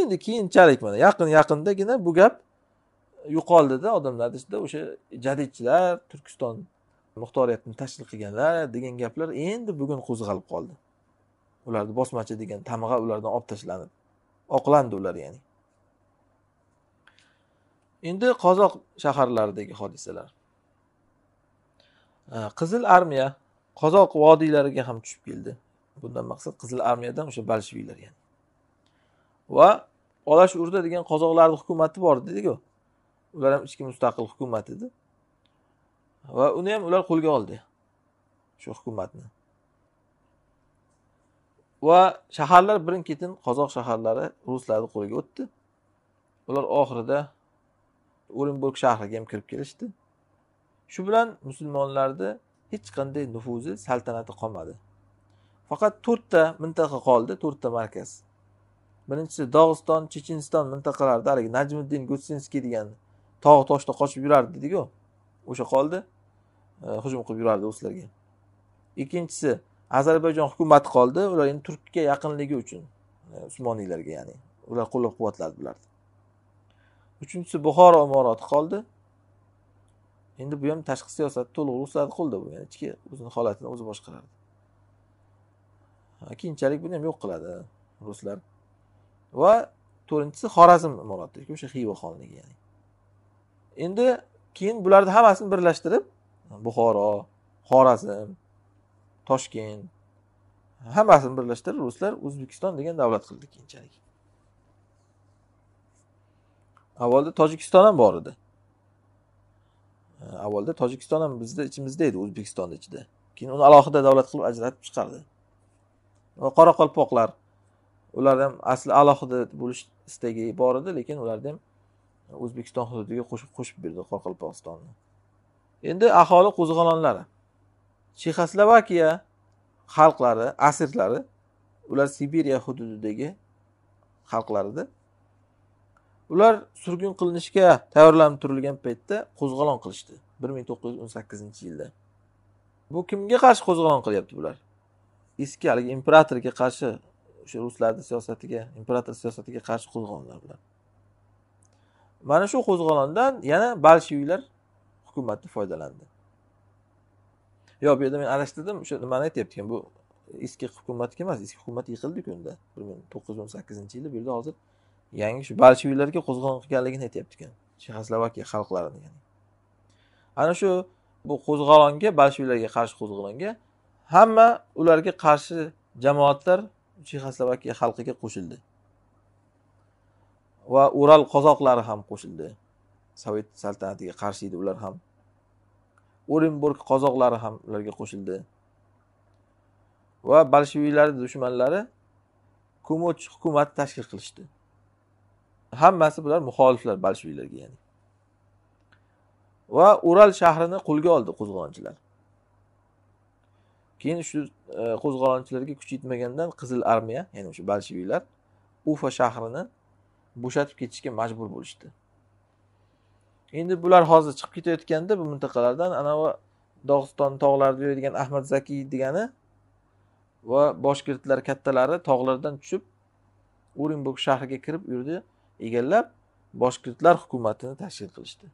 endi keyinchalik mana yaqin yaqindagina bu gap yo'qoldida odamlarni ichida o'sha jadidchilar turkiston muxtoriyatini tashkil qilganlar degan gaplar endi bugun qo'zg'alib qoldi ularni bosmachi degan tamg'a ulardan olib tashlanib oqlandi ular ya'ni endi qozoq shaharlaridagi hodisalar qizil armiya qozoq vodiylariga ham tushib keldi bundan maqsad qizil armiyadan o'sha bolsheviklar ya'ni va olash urda degan qozoqlarni hukumati bor dediku ular ham ichki mustaqil hukumat edi va uni ham ular qo'lga oldi shu hukumatni va shaharlar birin ketin qozoq shaharlari ruslarni qo'liga o'tdi ular oxirida orenburg shahriga ham kirib kelishdi shu bilan musulmonlarni hech qanday nufuzi saltanati qolmadi faqat to'rtta mintaqa qoldi to'rtta markaz birinchisi dog'iston checheniston mintaqalarida haligi najmiddin gutsinskiy degan tog' toshda qochib yurardi dediku o'sha qoldi e, hujum qilib yurardi ruslarga ikkinchisi ozarbayjon hukumati qoldi ular endi turkka yaqinligi uchun e, usmoniylarga ya'ni ular qo'llab quvvatladi bularni uchinchisi buxoro imoroti qoldi endi bu ham tashqi siyosat to'liq ruslarni qo'lida bu yani ichki o'zini holatini o'zi boshqaradi keyinchalik buni ham yo'q qiladi ruslar va to'rtinchisi xorazm imorati o'sha xiva xonligi ya'ni endi keyin bularni hammasini birlashtirib buxoro xorazm toshkent hammasini birlashtirib ruslar o'zbekiston degan davlat qildi keyinchalik avvalda tojikiston ham bor edi avvalda tojikiston ham bizni ichimizda edi o'zbekistonni ichida keyin uni alohida davlat qilib ajratib chiqardi va qoraqalpoqlar ular ham asli alohida bo'lish istagi bor edi lekin ularni ham o'zbekiston hududiga qo'shib qo'shib berdi qoraqalpog'istonni endi aholi qo'zg'olonlari chexoslovakiya xalqlari asirlari ular sibiriya hududidagi xalqlar edi ular surgun qilinishga tayyorlanib turilgan paytda qo'zg'olon qilishdi bir ming to'qqiz yuz o'n sakkizinchi yilda bu kimga qarshi qo'zg'olon qilyapti bular eski haligi imperatorga qarshi o'sha ruslarni siyosatiga imperator siyosatiga qarshi qo'zg'olonlar bular mana shu qo'zg'olondan yana bolsheviklar hukumati foydalandi yo'q bu yerda men adashtirdim o'sha nimani aytyapti bu eski hukumatga emas eski hukumat yiqildiku unda bir ming to'qqiz yuz o'n sakkizinchi yili bu yerda hozir yangi shu bolsheviklarga qo'zg'olon qilganligini aytyapti ekan chexoslovakiya xalqlarini ya'ni ana shu bu qo'zg'olonga bolsheviklarga qarshi qo'zg'olonga hamma ularga qarshi jamoatlar chexoslovakiya xalqiga qo'shildi va ural qozoqlari ham qo'shildi sovet saltanatiga qarshi edi ular ham orenburg qozoqlari ham ularga qo'shildi va bolsheviklarni dushmanlari kumoch hukumat tashkil qilishdi hammasi bular muxoliflar bolsheviklarga ya'ni va ural shahrini qo'lga oldi qo'zg'olonchilar keyin shu e, qo'zg'olonchilarga kuch yetmagandan qizil armiya ya'ni o'sha bolsheviklar ufa shahrini bo'shatib ketishga majbur bo'lishdi endi bular hozir chiqib ketayotganda bu mintaqalardan anavi dog'iston tog'larida yuradigan ahmad zakiy degani va boshkirdlar kattalari tog'lardan tushib orenburg shahriga kirib u yerda egallab boshkirdlar hukumatini tashkil qilishdi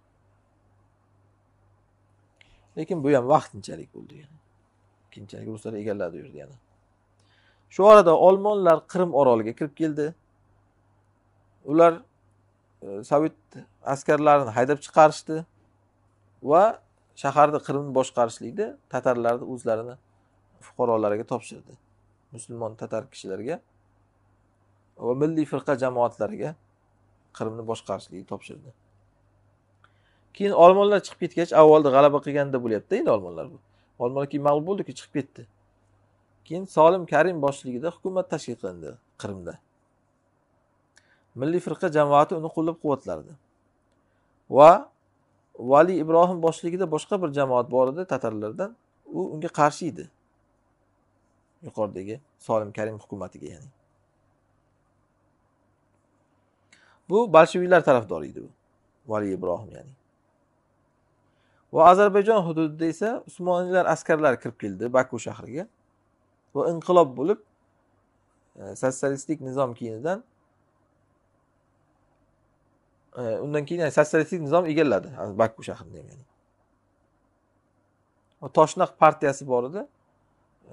lekin bu ham vaqtinchalik bo'ldi keyinchalik ruslar egalladi u yana shu orada olmonlar qrim oroliga kirib keldi ular e, sovet askarlarini haydab chiqarishdi va shaharni qirimni boshqarishlikni tatarlarni o'zlarini fuqarolariga topshirdi musulmon tatar kishilarga va milliy firqa jamoatlariga qirimni boshqarishlikni topshirdi keyin olmonlar chiqib ketgach avvalda g'alaba qilganda bo'lyaptida endi olmonlar bu olmonlar keyin mag'lub bo'ldiku chiqib ketdi keyin solim karim boshchiligida hukumat tashkil qilindi qirimda milliy firqa jamoati uni qo'llab quvvatlardi va vali ibrohim boshchiligida boshqa bir jamoat bor edi tatarlardan u unga qarshi edi yuqoridagi solim karim hukumatiga ya'ni bu bolsheviklar tarafdori edi u vali ibrohim ya'ni va ozarbayjon hududida esa usmoniylar askarlari kirib keldi baku shahriga va inqilob bo'lib e, sotsialistik nizom keyinidan E, undan keyin yani sotsialistik nizom egalladi baku shahrini ham ya'ni toshnaq partiyasi bor edi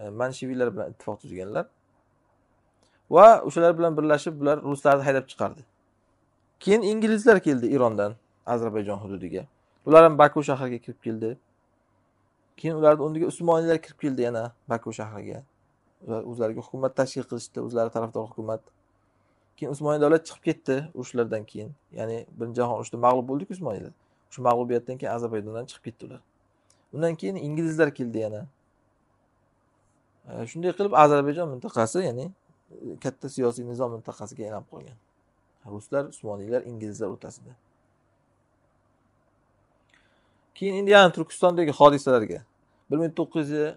e, manshiviylar bilan ittifoq tuzganlar va o'shalar bilan birlashib bular ruslarni haydab chiqardi keyin inglizlar keldi irondan ozarbayjon hududiga ular ham baku shahriga kirib keldi keyin ularni o'rniga usmoniylar kirib keldi yana baku shahriga ular o'zlariga hukumat tashkil qilishdi o'zlari tarafdor hukumat keyin usmoniy davlat chiqib ketdi urushlardan keyin ya'ni birinchi jahon urushida mag'lub bo'ldik usmoniylar shu mag'lubiyatdan keyin azarbayjondan chiqib ketdi ular undan keyin inglizlar keldi yana shunday qilib ozarbayjon mintaqasi ya'ni e, katta siyosiy nizom mintaqasiga aylanib qolgan ruslar usmoniylar inglizlar o'rtasida keyin endi yana turkistondagi hodisalarga bir ming to'qqiz yuz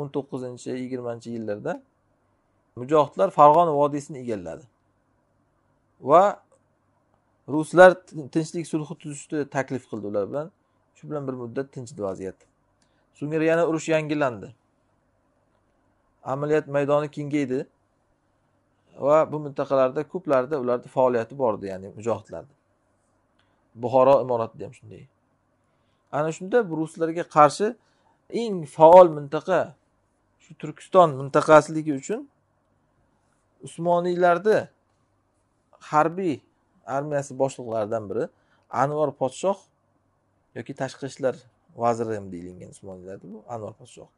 o'n to'qqizinchi yigirmanchi yillarda mujohidlar farg'ona vodiysini egalladi va ruslar tinchlik sulhi tuzishni taklif qildi ular bilan shu bilan bir muddat tinchidi vaziyat so'ngra yana urush yangilandi amaliyot maydoni kengaydi va bu mintaqalarda ko'plarida ularni faoliyati bor edi ya'ni mujohidlarni buxoro imoratida ham shunday ana shunda bu ruslarga qarshi eng faol mintaqa shu turkiston mintaqasiligi uchun usmoniylarni harbiy armiyasi boshliqlaridan biri anvar podshoh yoki tashqi ishlar vaziri ham deyilgan usmonlilarda bu anvar podshoh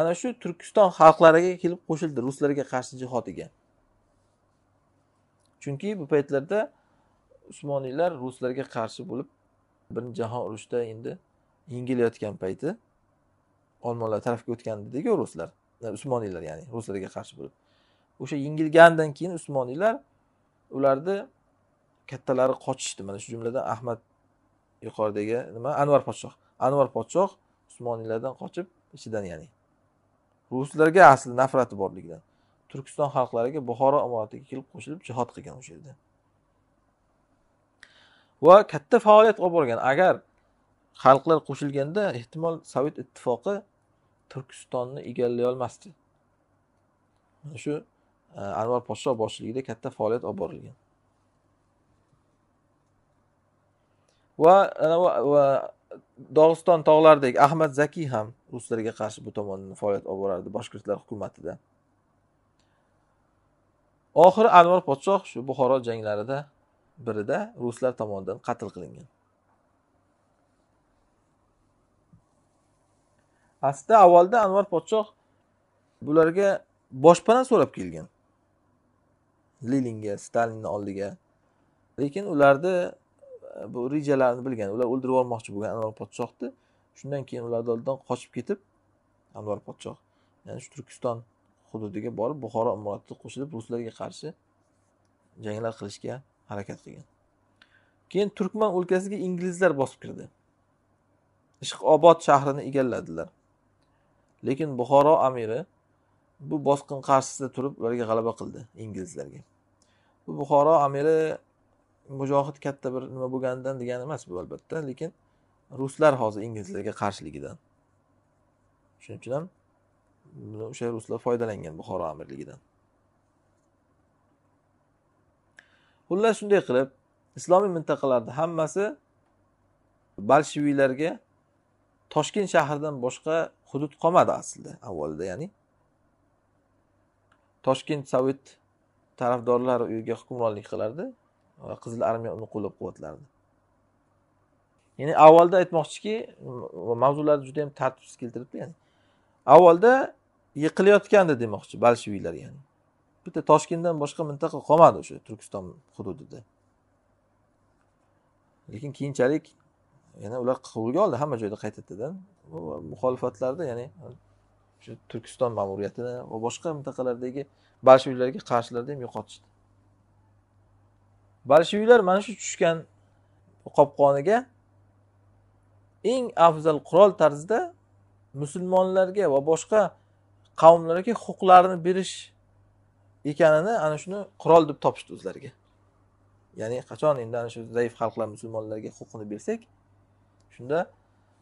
ana shu turkiston xalqlariga kelib qo'shildi ruslarga qarshi jihodiga chunki bu paytlarda usmoniylar ruslarga qarshi bo'lib birinchi jahon urushida endi yengilayotgan payti olmonlar tarafga o'tgan dediku ruslar usmoniylar ya'ni ruslarga qarshi bo'lib o'sha yengilgandan keyin usmoniylar ularni kattalari qochishdi mana shu jumladan ahmad yuqoridagi nima anvar podshoh anvar podshoh usmoniylardan qochib ichidan ya'ni ruslarga asli nafrati borligidan turkiston xalqlariga buxoro imoratiga kelib qo'shilib jihod qilgan o'sha yerda va katta faoliyat olib borgan agar xalqlar qo'shilganda ehtimol sovet ittifoqi turkistonni egallay olmasdi mana shu Э, anvar poshsho boshchiligida katta faoliyat olib borilgan va dog'iston tog'laridagi ahmad zakiy ham ruslarga qarshi bu tomondan faoliyat olib borardi boshqirdlar hukumatida oxiri anvar podshoh shu buxoro janglarida birida ruslar tomonidan qatl qilingan aslida avvalda anvar podshoh bularga boshpana so'rab kelgan leninga stalinni oldiga lekin ularni e, bu rejalarini bilgan ular o'ldirib yubormoqchi bo'lgan anvar podshohni shundan keyin ularni oldidan qochib ketib anvar podshoh ya'ni shu turkiston hududiga borib buxoro imoratida qo'shilib ruslarga qarshi janglar qilishga harakat qilgan keyin turkman o'lkasiga inglizlar bosib kirdi ishqobod shahrini egalladilar lekin buxoro amiri bu bosqin qarshisida turib ularga g'alaba qildi inglizlarga bu buxoro amiri mujohid katta bir nima bo'lganidan degani emas bu albatta lekin ruslar hozir inglizlarga qarshiligidan shuning uchun ham o'sha ruslar foydalangan buxoro amirligidan xullas shunday qilib islomiy mintaqalarni hammasi bolsheviklarga toshkent shahridan boshqa hudud qolmadi aslida avvalda ya'ni toshkent sovet tarafdorlar uyiga hukmronlik qilardi va qizil armiya uni qo'llab quvvatlardi ya'ni avvalda aytmoqchiki mavzularni juda yam tartibsiz keltiribdi ya'ni avvalda yiqilayotgandi demoqchi bolsheviklar ya'ni bitta toshkentdan boshqa mintaqa qolmadi o'sha turkiston hududida lekin keyinchalik yana ular qo'lga oldi hamma joyda qaytadan muxolifatlarda ya'ni shu turkiston ma'muriyatini va boshqa mintaqalardagi bolshevilarga qarshilarda ham yo'qotishdi bolshevilar mana shu tushgan qopqoniga eng afzal qurol tarzida musulmonlarga va boshqa qavmlarga huquqlarini berish ekanini ana shuni qurol deb topishdi o'zlariga ya'ni qachon endi ana shu zaif xalqlar musulmonlarga huquqini bersak shunda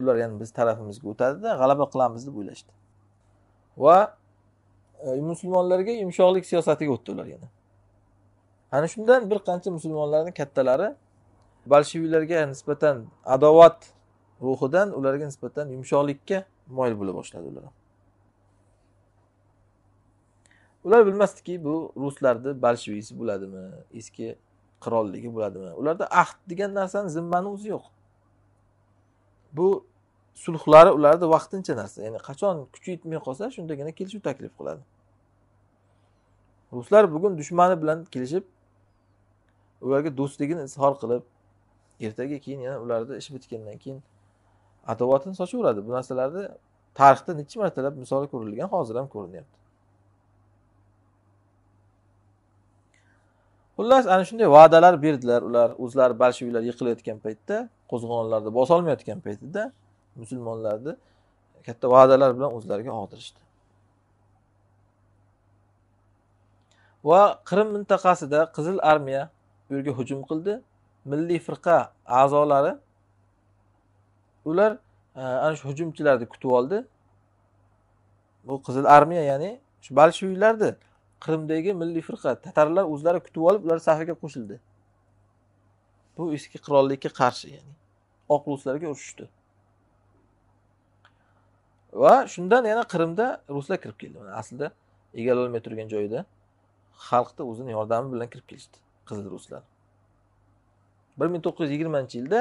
ular yana biz tarafimizga o'tadida g'alaba qilamiz deb o'ylashdi va e, musulmonlarga yumshoqlik siyosatiga o'tdi ular yana ana shundan bir qancha musulmonlarni kattalari bolsheviklarga nisbatan adovat ruhidan ularga nisbatan yumshoqlikka moyil bo'la boshladi ular ular bilmasdiki bu ruslarni bolshevikisi bo'ladimi eski qirolligi bo'ladimi ularda ahd degan narsani zimmani o'zi yo'q bu sulhlari ularni vaqtincha narsa ya'ni qachon kuchi yetmay qolsa shundagina kelishuv taklif qiladi ruslar bugun dushmani bilan kelishib ularga do'stligini izhor qilib ertaga keyin yana ularni ishi bitgandan keyin adovatini sochaveradi bu narsalarni tarixda necha martalab misoli ko'rilgan hozir ham ko'rinyapti xullas ana shunday va'dalar berdilar ular o'zlari bolshevilar yiqilayotgan paytda qo'zg'olonlarni bosolmayotgan paytida musulmonlarni katta va'dalar bilan o'zlariga og'dirishdi va qrim mintaqasida qizil armiya u yerga hujum qildi milliy firqa a'zolari ular e, ana shu hujumchilarni kutib oldi bu qizil armiya ya'ni shu bolsheviklarni qrimdagi milliy firqa tatarlar o'zlari kutib olib ular safiga qo'shildi bu eski qirollikka qarshi ya'ni oq ruslarga urushishdi va shundan yana qrimda ruslar kirib keldi aslida egallolmay turgan joyida xalqni o'zini yordami bilan kirib kelishdi qizil ruslar bir ming to'qqiz yuz yigirmanchi yilda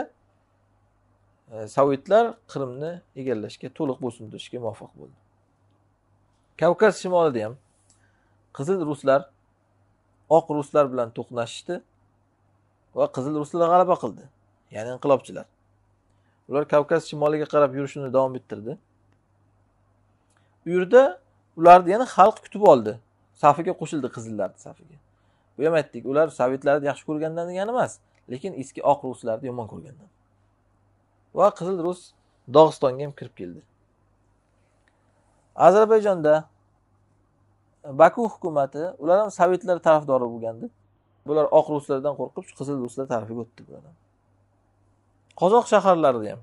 e, sovetlar qrimni egallashga to'liq bo'ysundirishga muvaffaq bo'ldi kavkaz shimolida ham qizil ruslar oq ruslar bilan to'qnashishdi va qizil ruslar g'alaba qildi ya'ni inqilobchilar ular kavkaz shimoliga qarab yurishini davom ettirdi u yerda ularni yana xalq kutib oldi safiga qo'shildi qizillarni safiga bu ham aytdik ular sovetlarni yaxshi ko'rgandan degani emas lekin eski oq ruslarni yomon ko'rgandan va qizil rus dog'istonga ham kirib keldi ozarbayjonda baku hukumati ular ham sovetlar tarafdori bo'lgandi bular oq ruslardan qo'rqib qizil ruslar tarafiga o'tdi qozoq shaharlarida ham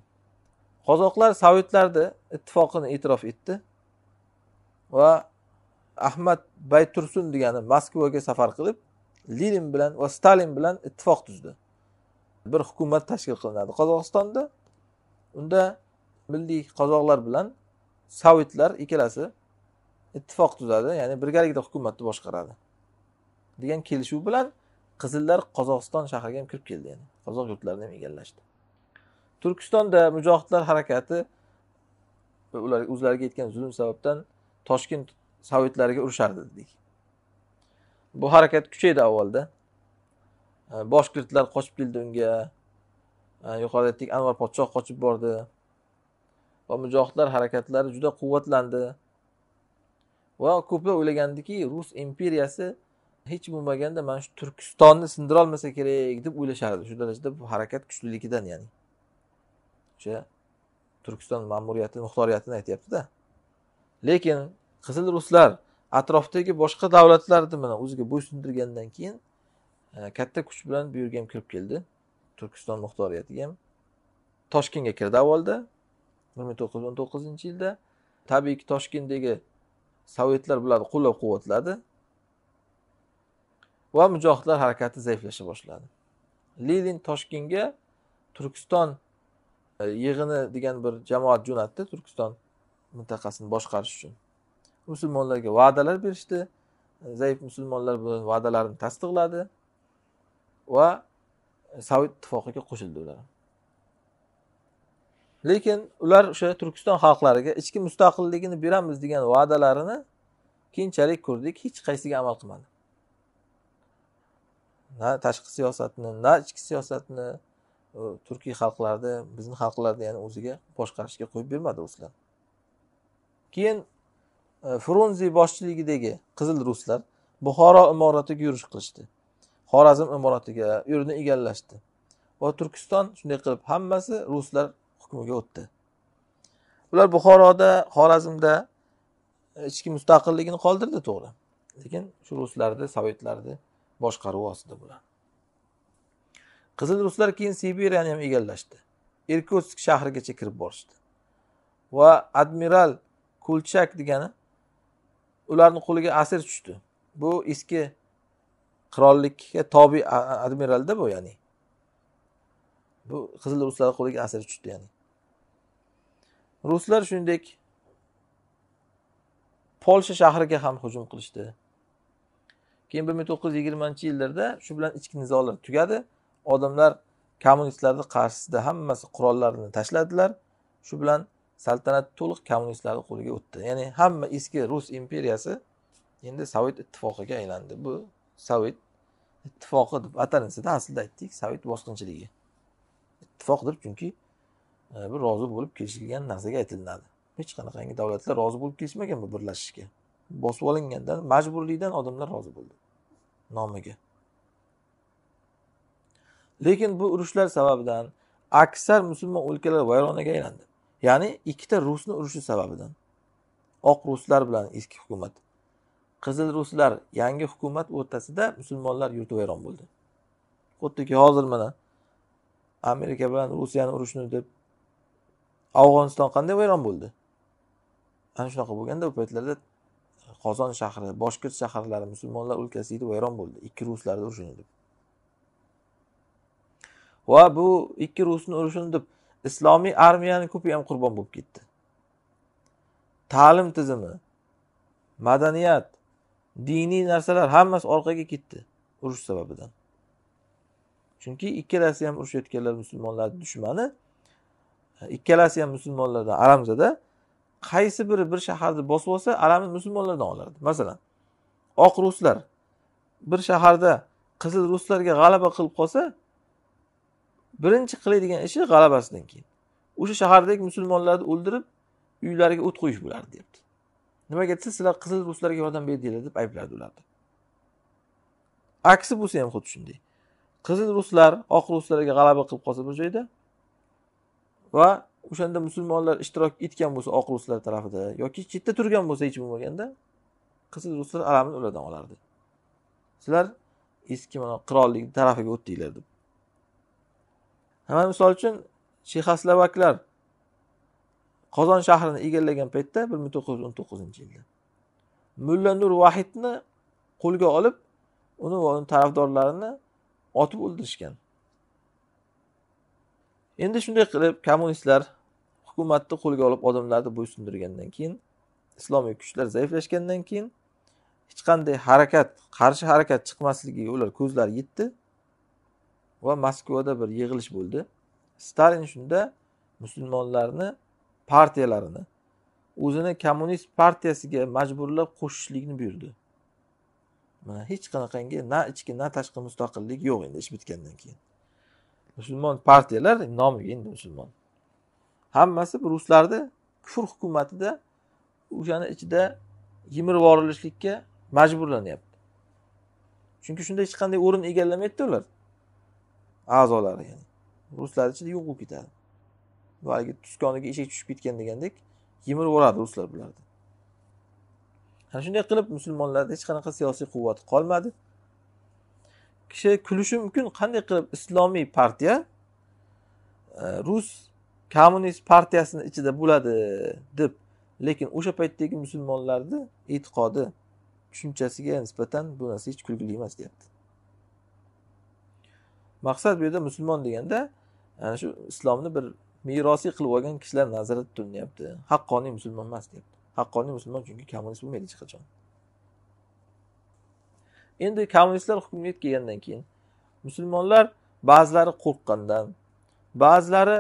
qozoqlar sovetlarni ittifoqini e'tirof etdi va ahmad baytursun degani moskvaga safar qilib lenin bilan va stalin bilan ittifoq tuzdi bir hukumat tashkil qilinadi qozog'istonda unda milliy qozoqlar bilan sovetlar ikkalasi ittifoq tuzadi ya'ni birgalikda hukumatni boshqaradi degan kelishuv bilan qizillar qozog'iston shahriga ham kirib keldi ya'ni qozoq yurtlarini ham egallashdi turkistonda mujohidlar harakati ular o'zlariga yetgan zulm sababdan toshkent sovetlariga urushardi dedik bu harakat kuchaydi avvalda e, boshkirdlar qochib keldi unga e, yuqorida aytdik anvar podshoh qochib bordi va mujohidlar harakatlari juda quvvatlandi va ko'plar o'ylagandiki rus imperiyasi hech bo'lmaganda mana shu turkistonni sindirolmasa kerak deb o'ylashardi shu darajada bu harakat kuchliligidan ya'ni o'sha turkiston ma'muriyati muxtoriyatini aytyaptida lekin qizil ruslar atrofdagi boshqa davlatlarni mana o'ziga bo'ysundirgandan keyin e, katta kuch bilan bu yerga ham kirib keldi turkiston muxtoriyatiga ham toshkentga kirdi avvalda bir ming to'qqiz yuz o'n to'qqizinchi yilda tabiiyki toshkentdagi sovetlar bularni qo'llab quvvatladi va mujohidlar harakati zaiflasha boshladi lenin toshkentga turkiston e, yig'ini degan bir jamoat jo'natdi turkiston mintaqasini boshqarish uchun musulmonlarga va'dalar berishdi e, zaif musulmonlar bu va'dalarini tasdiqladi va sovet ittifoqiga qo'shildi ular lekin ular o'sha turkiston xalqlariga ichki mustaqilligini beramiz degan va'dalarini keyinchalik ko'rdik hech qaysiga amal qilmadi na tashqi siyosatni na ichki siyosatni turkiy xalqlarni bizni xalqlarni ya'ni o'ziga boshqarishga qo'yib bermadi ruslar keyin E, frunzi boshchiligidagi qizil ruslar buxoro imoratiga yurish qilishdi xorazm imoratiga yurni egallashdi va turkiston shunday qilib hammasi ruslar hukmiga o'tdi ular buxoroda xorazmda e, ichki mustaqilligini qoldirdi to'g'ri lekin shu ruslarni sovetlarni boshqaruvi ostida bular qizil ruslar keyin sibiriyani ham egallashdi irkutsk shahrigacha kirib borishdi va admiral kulchak degani ularni qo'liga asir tushdi bu eski qirollikka tobe admiralda bu ya'ni bu qizil ruslar qo'liga asir tushdi ya'ni ruslar shuningdek polsha shahriga ham hujum qilishdi keyin bir ming to'qqiz yuz yigirmanchi yillarda shu bilan ichki nizolar tugadi odamlar kommunistlarni qarshisida hammasi qurollarini tashladilar shu bilan saltanat to'liq kommunistlarni qo'liga o'tdi ya'ni hamma eski rus imperiyasi endi sovet ittifoqiga aylandi bu sovet ittifoqi deb atalinisida aslida aytdik sovet bosqinchiligi ittifoq deb chunki e, bir rozi bo'lib kelishilgan narsaga aytilinadi hech qanaqangi davlatlar rozi bo'lib kelishmagan bu birlashishga bosib olingandan majburlikdan odamlar rozi bo'ldi nomiga lekin bu urushlar sababidan aksar musulmon o'lkalar vayronaga aylandi ya'ni ikkita rusni urushi sababidan oq ruslar bilan eski hukumat qizil ruslar yangi hukumat o'rtasida musulmonlar yurti vayron bo'ldi xuddiki hozir mana amerika bilan rusiyani urushini deb afg'oniston qanday vayron bo'ldi ana shunaqa bo'lganda u paytlarda qozon shahri boshqirt shaharlari musulmonlar o'lkasi edi vayron bo'ldi ikki ruslarni urushini deb va bu ikki rusni urushini deb islomiy armiyani ko'pi ham qurbon bo'lib ketdi ta'lim tizimi madaniyat diniy narsalar hammasi orqaga ketdi urush sababidan chunki ikkalasi ham urushayotganlar musulmonlarni dushmani ikkalasi ham musulmonlardan alamzada qaysi biri bir shaharni bosib olsa alamni musulmonlardan olardi masalan oq ruslar bir shaharda qizil ruslarga g'alaba qilib qolsa birinchi qiladigan ishi g'alabasidan keyin o'sha shahardagi musulmonlarni o'ldirib uylariga o't qo'yish bo'lardi deyapti nimaga desa sizlar qizil ruslarga yordam berdinglar deb ayblardi ularni aksi bo'lsa ham xuddi shunday qizil ruslar oq ruslarga g'alaba qilib qolsa bir joyda va o'shanda musulmonlar ishtirok etgan bo'lsa oq ruslar tarafida yoki chetda turgan bo'lsa hech bo'lmaganda qizil ruslar alamini ulardan olardi sizlar eski mana qirollik tarafiga o'tdinglar deb mana misol uchun chexoslovaklar qozon shahrini egallagan paytda bir ming to'qqiz yuz o'n to'qqizinchi yilda mulla nur vahidni qo'lga olib uni va uni tarafdorlarini otib o'ldirishgan endi shunday qilib kommunistlar hukumatni qo'lga olib odamlarni bo'ysundirgandan keyin islomiy kuchlar zaiflashgandan keyin hech qanday harakat qarshi harakat chiqmasligiga ular ko'zlari yetdi va moskvada bir yig'ilish bo'ldi stalin shunda musulmonlarni partiyalarini o'zini kommunist partiyasiga majburlab qo'shishlikni buyurdi mana hech qanaqangi na ichki na tashqi mustaqillik yo'q endi ish bitgandan keyin musulmon partiyalar nomiga endi musulmon hammasi ruslarni kufr hukumatida o'shani ichida yemirib yuborilishlikka majburlanyapti chunki shunda hech qanday o'rin egallamayapti ular a'zolari ya'ni ruslar ichida yo'q bo'lib ketadi bu tuskoniga eshak tushib ketgan degandek yemirib yuboradi ruslar bularni ana shunday qilib musulmonlarda hech qanaqa siyosiy quvvat qolmadi kishi kulishi mumkin qanday qilib islomiy partiya e, rus kommunist partiyasini ichida bo'ladi deb lekin o'sha paytdagi musulmonlarni e'tiqodi tushunchasiga nisbatan bu narsa hech kulgili emas deyapti maqsad bu yerda musulmon deganda ana shu islomni bir merosiy qilib olgan kishilar nazarda tutilyapti haqqoniy musulmon emas deyapti haqqoniy musulmon chunki kommunist bo'lmaydi hech qachon endi kommunistlar hukmiyatga kelgandan keyin musulmonlar ba'zilari qo'rqqandan ba'zilari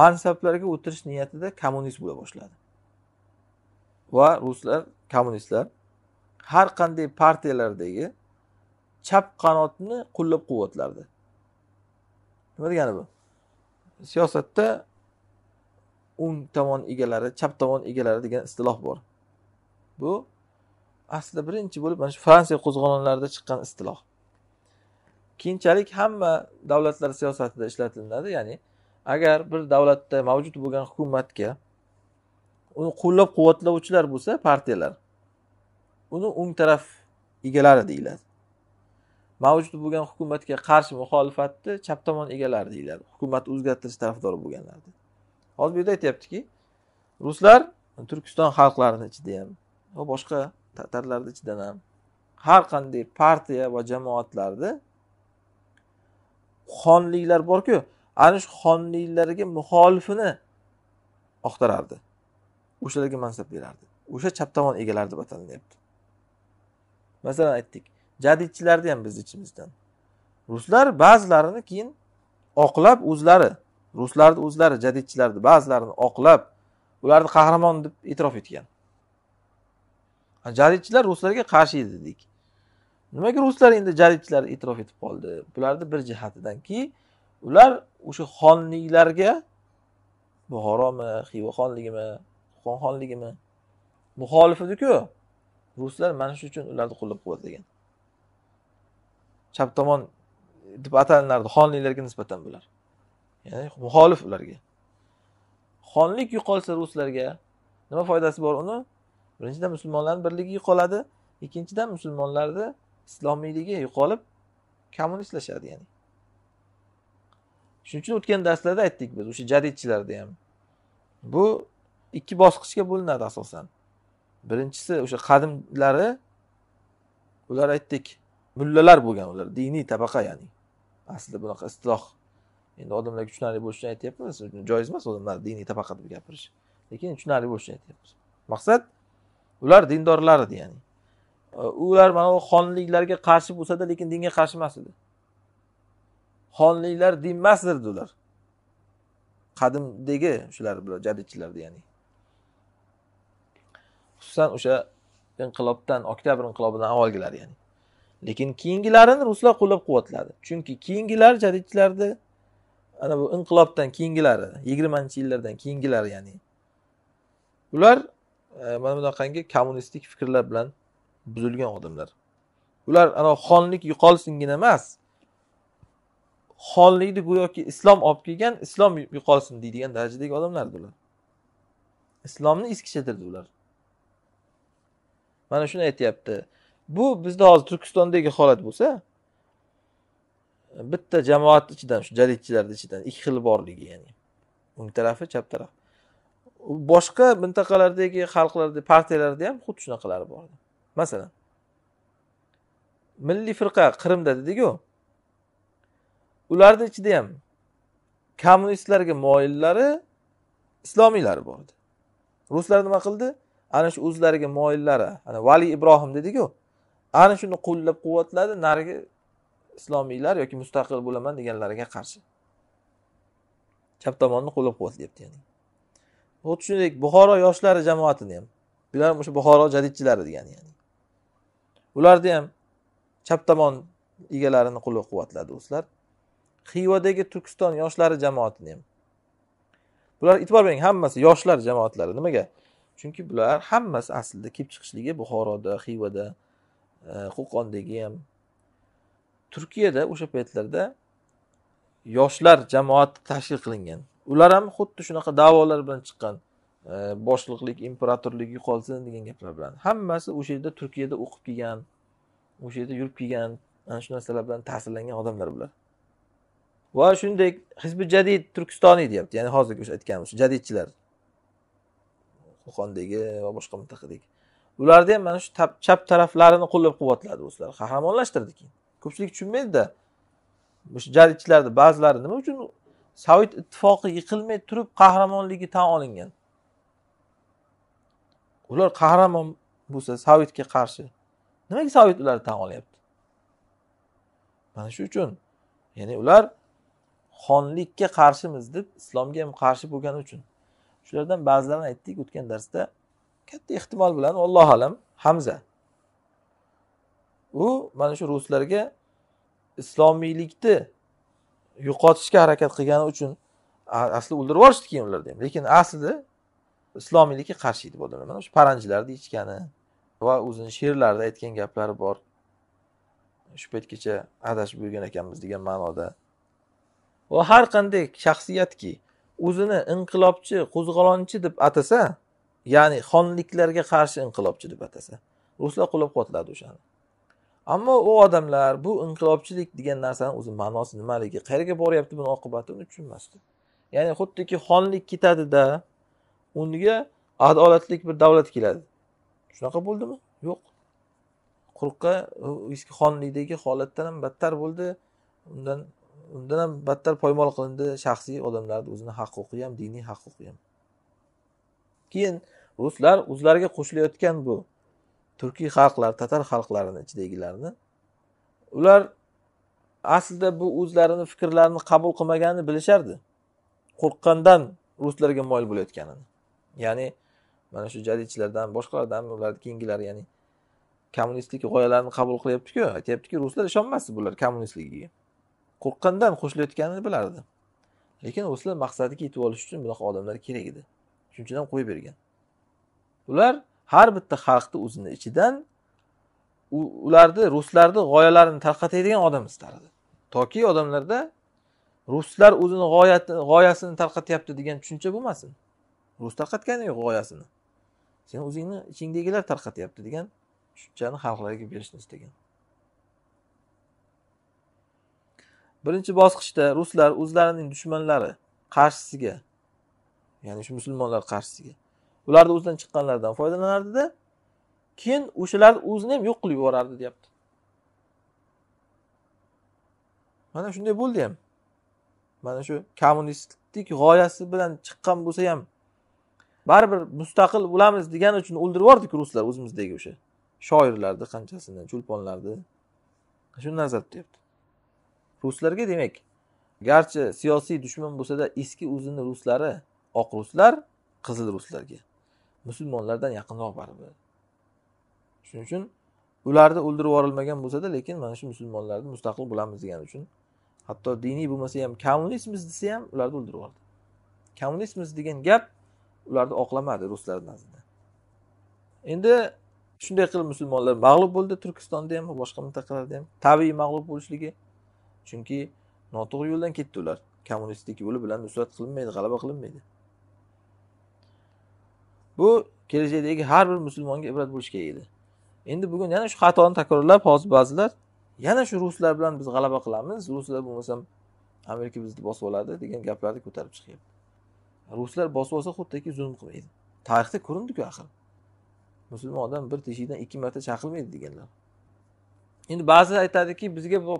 mansablarga o'tirish niyatida kommunist bo'la boshladi va ruslar kommunistlar har qanday partiyalardagi chap qanotni qo'llab quvvatlardi nima degani bu siyosatda o'ng tomon egalari chap tomon egalari degan istiloh bor bu aslida birinchi bo'lib mana shu fransiya qo'zg'olonlarida chiqqan istiloh keyinchalik hamma davlatlar siyosatida ishlatilinadi ya'ni agar bir davlatda mavjud bo'lgan hukumatga uni qo'llab quvvatlovchilar bo'lsa partiyalar uni o'ng taraf egalari deyiladi mavjud bo'lgan hukumatga qarshi muxolifatni chap tomon egalari deyiladi hukumatni o'zgartirish tarafdori bo'lganlar hozir bu yerda aytyaptiki ruslar turkiston xalqlarini ichida ham va boshqa tatarlarni ichidan ham har qanday partiya va jamoatlarni xonliklar borku ana shu xonliklarga muxolifini oqtarardi o'shalarga mansab berardi o'sha chap tomon egalari deb atalinyapti masalan aytdik jadidchilarni ham biz ichimizdan ruslar ba'zilarini keyin oqlab o'zlari ruslarni o'zlari jadidchilarni ba'zilarini oqlab ularni qahramon deb e'tirof etgan jadidchilar ruslarga qarshi edi dedik nimaga ruslar endi jadidchilar e'tirof etib qoldi bularni bir jihatidanki ular o'sha xonliklarga buxoromi xiva xonligimi qo'qon xonligimi muxolif ediku ruslar mana shu uchun ularni qo'llab quvvatlagan chap tomon deb atalinardi xonliklarga nisbatan bular ya'ni muxolif ularga xonlik yo'qolsa ruslarga nima foydasi bor uni birinchidan musulmonlarni birligi yo'qoladi ikkinchidan musulmonlarni islomiyligi yo'qolib kommunistlashadi ya'ni shuning uchun o'tgan darslarda aytdik biz o'sha jadidchilarda ham bu ikki bosqichga bo'linadi asosan birinchisi o'sha qadimlari ular aytdik mullalar bo'lgan ular diniy tabaqa ya'ni aslida bunaqa istiloh endi odamlar tushunarli bo'lishi uchun aytyapmiz joiz emas odamlar diniy tabaqa deb gapirish lekin tushunarli bo'lishi uchun aytyapmiz maqsad ular dindorlar edi ya'ni ular mana bu xonliklarga qarshi bo'lsada lekin dinga qarshi emas edi xonliklar din emas edi ular qadimdagi shular bular jadidchilar ya'ni xususan o'sha inqilobdan oktyabr inqilobidan avvalgilari ya'ni lekin keyingilarini ruslar qo'llab quvvatladi chunki keyingilar jadidchilarni ana bu inqilobdan keyingilari yigirmanchi yillardan keyingilari ya'ni ular e, mana bunaqangi kommunistik fikrlar bilan buzilgan odamlar ular ana xonlik yo'qolsingina emas xonlikni go'yoki islom olib kelgan islom yo'qolsin deydigan darajadagi edi ular islomni eskicha ular mana shuni aytyapti bu bizda hozir turkistondagi holat bo'lsa bitta jamoatni ichidan shu jadidchilarni ichidan ikki xil borligi ya'ni o'ng tarafi chap taraf boshqa mintaqalardagi xalqlarda partiyalarda ham xuddi shunaqalari bor masalan milliy firqa qrimda dedikku ularni ichida ham kommunistlarga moyillari islomiylari bor ruslar nima qildi ana shu o'zlariga moyillari ana vali ibrohim dedikku ana shuni qo'llab quvvatladi narigi islomiylar yoki mustaqil bo'laman deganlariga qarshi chap tomonni qo'llab quvvatlayapti ya'ni xuddi shuningdek buxoro yoshlari jamoatini ham bular o'sha buxoro jadidchilari degani ya'ni ularni ham chap tomon egalarini qo'llab quvvatladi o'zlar xivadagi turkiston yoshlari jamoatini ham bular e'tibor bering hammasi yoshlar jamoatlari nimaga chunki bular hammasi aslida kelib chiqishligi buxoroda xivada qo'qondagi ham turkiyada o'sha paytlarda yoshlar jamoati tashkil qilingan ular ham xuddi shunaqa davolar bilan chiqqan e, boshliqlik imperatorlik yo'qolsin degan gaplar bilan hammasi o'sha yerda turkiyada o'qib kelgan o'sha yerda yurib kelgan ana shu narsalar bilan ta'sirlangan odamlar bular va shunday hizbi jadid turkistoniy deyapti ya'ni hozirgi o'sha aytganimiz jadidchilar qo'qondagi va boshqa mintaqadagi ularni ham mana shu chap taraflarini qo'llab quvvatladi o'zlari qahramonlashtirdi keyin ko'pchilik tushunmaydida o'sha jadidchilarni ba'zilari nima uchun sovet ittifoqi yiqilmay turib qahramonligi tan olingan ular qahramon bo'lsa sovetga qarshi nimaga sovet ularni tan olyapti mana shu uchun ya'ni ular xonlikka qarshimiz deb islomga ham qarshi bo'lgani uchun shulardan ba'zilarini aytdik o'tgan darsda katta ehtimol bilan allohu alam hamza u mana shu ruslarga islomiylikni yo'qotishga harakat qilgani uchun asli o'ldirib yuborishdi keyin ularni ham lekin aslida islomiylikka qarshi edi bu odamlar mana shu paranjilarni ichgani va o'zini she'rlarida aytgan gaplari bor shu paytgacha adashib yurgan ekanmiz degan ma'noda va har qanday shaxsiyatki o'zini inqilobchi qo'zg'olonchi deb atasa ya'ni xonliklarga qarshi inqilobchi deb atasa ruslar qo'llab quvvatladi o'shani ammo u odamlar bu inqilobchilik degan narsani o'zi ma'nosi nimaligi qayerga boryapti buni oqibati uni tushunmasdi ya'ni xuddiki xonlik ketadida unga adolatli bir davlat keladi shunaqa bo'ldimi yo'q quruqqa eski xonlikdagi holatdan ham battar bo'ldi undan undan ham battar poymol qilindi shaxsiy odamlarni o'zini huquqi ham diniy huquqi ham keyin ruslar o'zlariga qo'shilayotgan bu turkiy xalqlar tatar xalqlarini ichidagilarni ular aslida bu o'zlarini fikrlarini qabul qilmaganini bilishardi qo'rqqandan ruslarga moyil bo'layotganini ya'ni mana shu jadidchilardan boshqalardan ular keyingilari ya'ni kommunistlik g'oyalarini qabul qilyaptiku aytyaptiki ruslar ishonmasdi bular kommunistligiga qo'rqqandan qo'shilayotganini bilardi lekin ruslar maqsadiga yetib olish uchun bunaqa odamlar kerak edi shuning uchun ham qo'yib bergan ular har bitta xalqni o'zini ichidan ularni ruslarni g'oyalarini tarqatadigan odam istardi toki odamlarda ruslar o'zini g'oyasini tarqatyapti degan tushuncha bo'lmasin rus tarqatgani yo'q g'oyasini sen o'zingni ichingdagilar tarqatyapti degan tushunchani xalqlarga berishni istagan birinchi bosqichda ruslar o'zlarining dushmanlari qarshisiga ya'ni shu musulmonlar qarshisiga ularni o'zidan chiqqanlardan foydalanardida keyin o'shalarni o'zini ham yo'q qilib yuborardi deyapti mana shunday bo'ldi ham mana shu kommunistlik g'oyasi bilan chiqqan bo'lsa ham baribir mustaqil bo'lamiz degani uchun o'ldirib yubordiku ruslar o'zimizdagi o'sha shoirlarni qanchasini cho'lponlarni shuni nazarda tutyapti ruslarga demak garchi siyosiy dushman bo'lsada eski o'zini ruslari oq ruslar qizil ruslarga musulmonlardan yaqinroq baribir shuning uchun ularni o'ldirib yuborilmagan bo'lsada lekin mana shu musulmonlarni mustaqil bo'lamiz degani uchun hatto diniy bo'lmasa ham kommunistmiz desa ham ularni o'ldirib yubordi kommunistmiz degan gap ularni oqlamadi ruslar nazdida endi shunday qilib musulmonlar mag'lub bo'ldi turkistonda ham boshqa mintaqalarda ham tabiiy mag'lub bo'lishligi chunki noto'g'ri yo'ldan ketdi ular kommunistik yo'li bilan nusrat qilinmaydi g'alaba qilinmaydi bu kelajakdagi har bir musulmonga ibrat bo'lishi kerak edi endi bugun yana shu xatoni takrorlab hozir ba'zilar yana shu ruslar bilan biz g'alaba qilamiz ruslar bo'lmasam amerika bizni bosib oladi degan gaplarni ko'tarib chiqyapti ruslar bosib olsa xuddiki zulm qilmaydi tarixda ko'rindiku axir musulmon odam bir teshikdan ikki marta chaqilmaydi deganlar endi ba'zi aytadiki bizga bu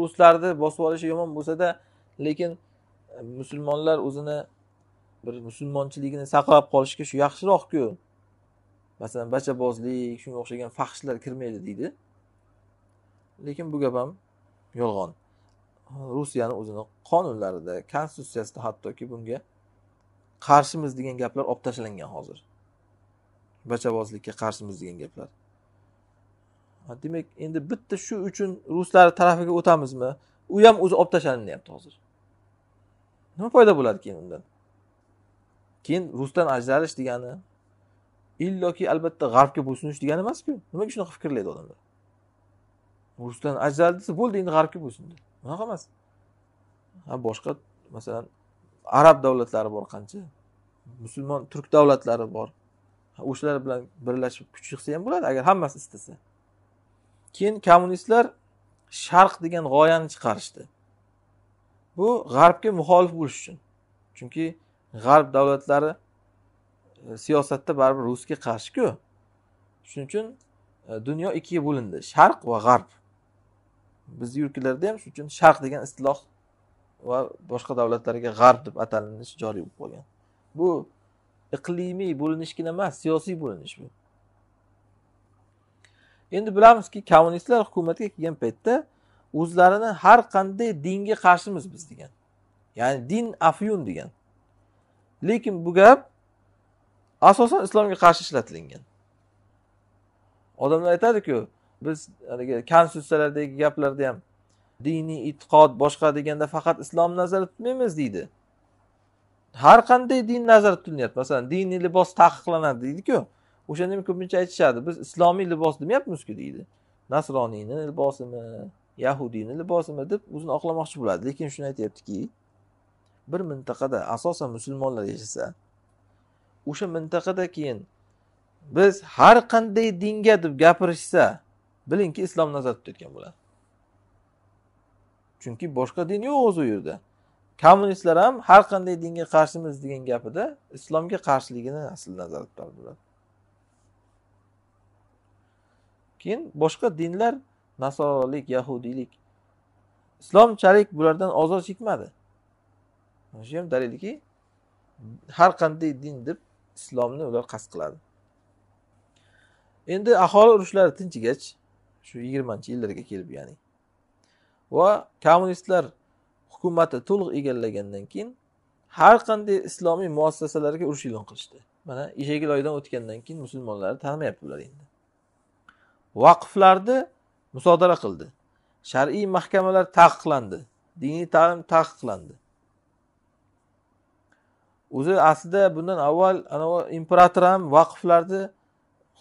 ruslarni bosib olishi yomon bo'lsada lekin e, musulmonlar o'zini bir musulmonchiligini saqlab qolishga shu yaxshiroqku masalan bachabozlik shunga o'xshagan faxshlar kirmaydi deydi lekin bu gap ham yolg'on rusiyani o'zini qonunlarida konstitutsiyasida hattoki bunga qarshimiz degan gaplar olib tashlangan hozir bachabozlikka qarshimiz degan gaplar demak endi bitta shu uchun ruslar tarafiga o'tamizmi u ham o'zi olib tashlanyapti hozir nima foyda bo'ladi keyin undan keyin rusdan ajralish degani illoki albatta g'arbga bo'ysunish degani emasku nimaga shunaqa fikrlaydi odamlar rusdan ajraldi desa bo'ldi endi g'arbga bo'ysundi unaqa emas ha boshqa masalan arab davlatlari bor qancha musulmon turk davlatlari bor o'shalar bilan birlashib kuch yig'sa ham bo'ladi agar hammasi istasa keyin kommunistlar sharq degan g'oyani chiqarishdi bu g'arbga muxolif bo'lish uchun chunki g'arb davlatlari e, siyosatda baribir rusga qarshiku shuning uchun e, dunyo ikkiga bo'lindi sharq va g'arb bizni yurtlarda ham shuning uchun sharq degan istiloh va boshqa davlatlarga g'arb deb atalinish joriy bo'lib qolgan bu iqlimiy bo'linishgina emas siyosiy bo'linish bu endi bilamizki kommunistlar hukumatga kelgan paytda o'zlarini har qanday dinga qarshimiz biz degan ya'ni din afyun degan lekin bu gap asosan islomga qarshi ishlatilingan odamlar aytadiku biz haligi konstitutsiyalardagi gaplarda ham diniy e'tiqod boshqa deganda faqat islomni nazarda tutmaymiz deydi har qanday din nazarda tutilyapti masalan diniy libos taqiqlanadi deydiku o'shanda ham ko'pincha aytishadi biz islomiy libos demayapmizku deydi nasroniyni libosimi yahudiyni libosimi deb o'zini oqlamoqchi bo'ladi lekin shuni aytyaptiki bir mintaqada asosan musulmonlar yashasa o'sha mintaqada keyin biz har qanday dinga deb gapirishsa bilingki islom nazarda tutayotgan bo'ladi chunki boshqa din yo'q o'zi u yerda kommunistlar ham har qanday dinga qarshimiz degan gapida islomga qarshiligini asl nazarda tutardilar keyin boshqa dinlar nasoralik yahudiylik islomchalik bulardan ozor chekmadi shu ham dalilki har qanday din deb islomni ular qasd qiladi endi aholi urushlari tinchigach shu yigirmanchi yillarga kelib ya'ni va kommunistlar hukumatni to'liq egallagandan keyin har qanday islomiy muassasalarga urush e'lon qilishdi mana eshagi loydan o'tgandan keyin musulmonlarni tanimayapti ular endi vaqflarni musodara qildi shar'iy mahkamalar taqiqlandi diniy ta'lim taqiqlandi o'zi aslida bundan avval anavi imperator ham vaqflarni